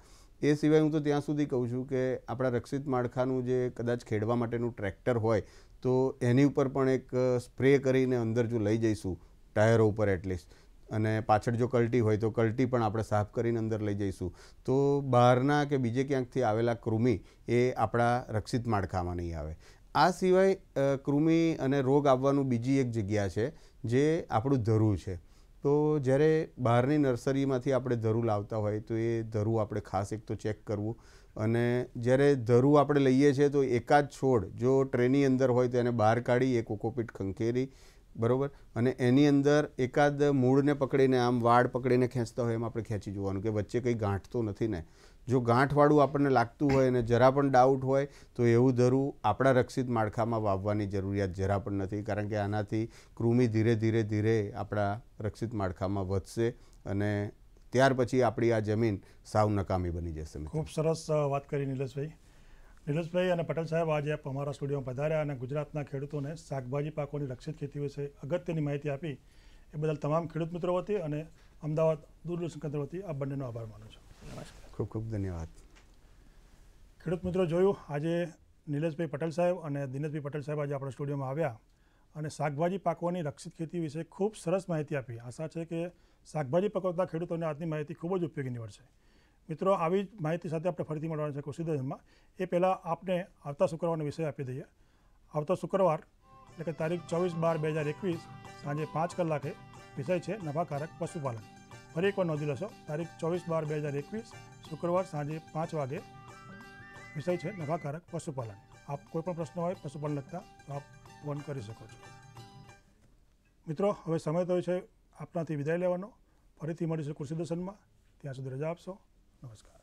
એ સિવાય હું તો ત્યાં સુધી કહું છું કે આપણા રક્ષિત માળખાનું જે કદાચ ખેડવા માટેનું ટ્રેક્ટર હોય તો એની ઉપર પણ એક સ્પ્રે કરીને અંદર જો લઈ જઈશું ટાયરો ઉપર એટલીસ્ટ અને પાછળ જો કલ્ટી હોય તો કલટી પણ આપણે સાફ કરીને અંદર લઈ જઈશું તો બહારના કે બીજે ક્યાંકથી આવેલા કૃમિ એ આપણા રક્ષિત માળખામાં નહીં આવે આ સિવાય કૃમિ અને રોગ આવવાનું બીજી એક જગ્યા છે જે આપણું ધરું છે તો જ્યારે બહારની નર્સરીમાંથી આપણે ધરું લાવતા હોય તો એ ધરું આપણે ખાસ એક તો ચેક કરવું અને જ્યારે ધરું આપણે લઈએ છીએ તો એકાદ છોડ જો ટ્રેની અંદર હોય તો એને બહાર કાઢી એ કોકોપીટ ખંખેરી બરાબર અને એની અંદર એકાદ મૂળને પકડીને આમ વાડ પકડીને ખેંચતા હોય એમ આપણે ખેંચી જોવાનું કે વચ્ચે કંઈ ગાંઠ તો નથી ને જો ગાંઠવાળું આપણને લાગતું હોય અને જરા પણ ડાઉટ હોય તો એવું ધરું આપણા રક્ષિત માળખામાં વાવવાની જરૂરિયાત જરા પણ નથી કારણ કે આનાથી કૃમિ ધીરે ધીરે ધીરે આપણા રક્ષિત માળખામાં વધશે અને ત્યાર પછી આપણી આ જમીન સાવ નકામી બની જશે ખૂબ સરસ વાત કરી નિલેશભાઈ નીરજભાઈ અને પટેલ સાહેબ આજે આપ અમારા સ્ટુડિયોમાં પધાર્યા અને ગુજરાતના ખેડૂતોને શાકભાજી પાકોની રક્ષિત ખેતી વિશે અગત્યની માહિતી આપી એ બદલ તમામ ખેડૂત મિત્રો વતી અને અમદાવાદ દૂરદર્શન કેન્દ્ર વતી આ બંનેનો આભાર માનું છું નમસ્કાર ખૂબ ખૂબ ધન્યવાદ ખેડૂત મિત્રો જોયું આજે નીલેશભાઈ પટેલ સાહેબ અને દિનેશભાઈ પટેલ સાહેબ આજે આપણા સ્ટુડિયોમાં આવ્યા અને શાકભાજી પાકોની રક્ષિત ખેતી વિશે ખૂબ સરસ માહિતી આપી આશા છે કે શાકભાજી પકવતા ખેડૂતોને આજની માહિતી ખૂબ જ ઉપયોગી નીવડશે મિત્રો આવી જ માહિતી સાથે આપણે ફરીથી મળવાની છે કૃષિદનમાં એ પહેલાં આપને આવતા શુક્રવારનો વિષય આપી દઈએ આવતા શુક્રવાર એટલે કે તારીખ ચોવીસ બાર બે હજાર એકવીસ સાંજે પાંચ કલાકે વિષય છે નફાકારક પશુપાલન ફરી એકવાર નોંધી લેશો તારીખ ચોવીસ બાર બે હજાર એકવીસ શુક્રવાર સાંજે પાંચ વાગે વિષય છે નફાકારક પશુપાલન આપ કોઈપણ પ્રશ્ન હોય પશુપાલન લગતા તો આપ ફોન કરી શકો છો મિત્રો હવે સમય થયો છે આપનાથી વિદાય લેવાનો ફરીથી મળીશું કૃષિ દર્શનમાં ત્યાં સુધી રજા આપશો നമസ്കാരം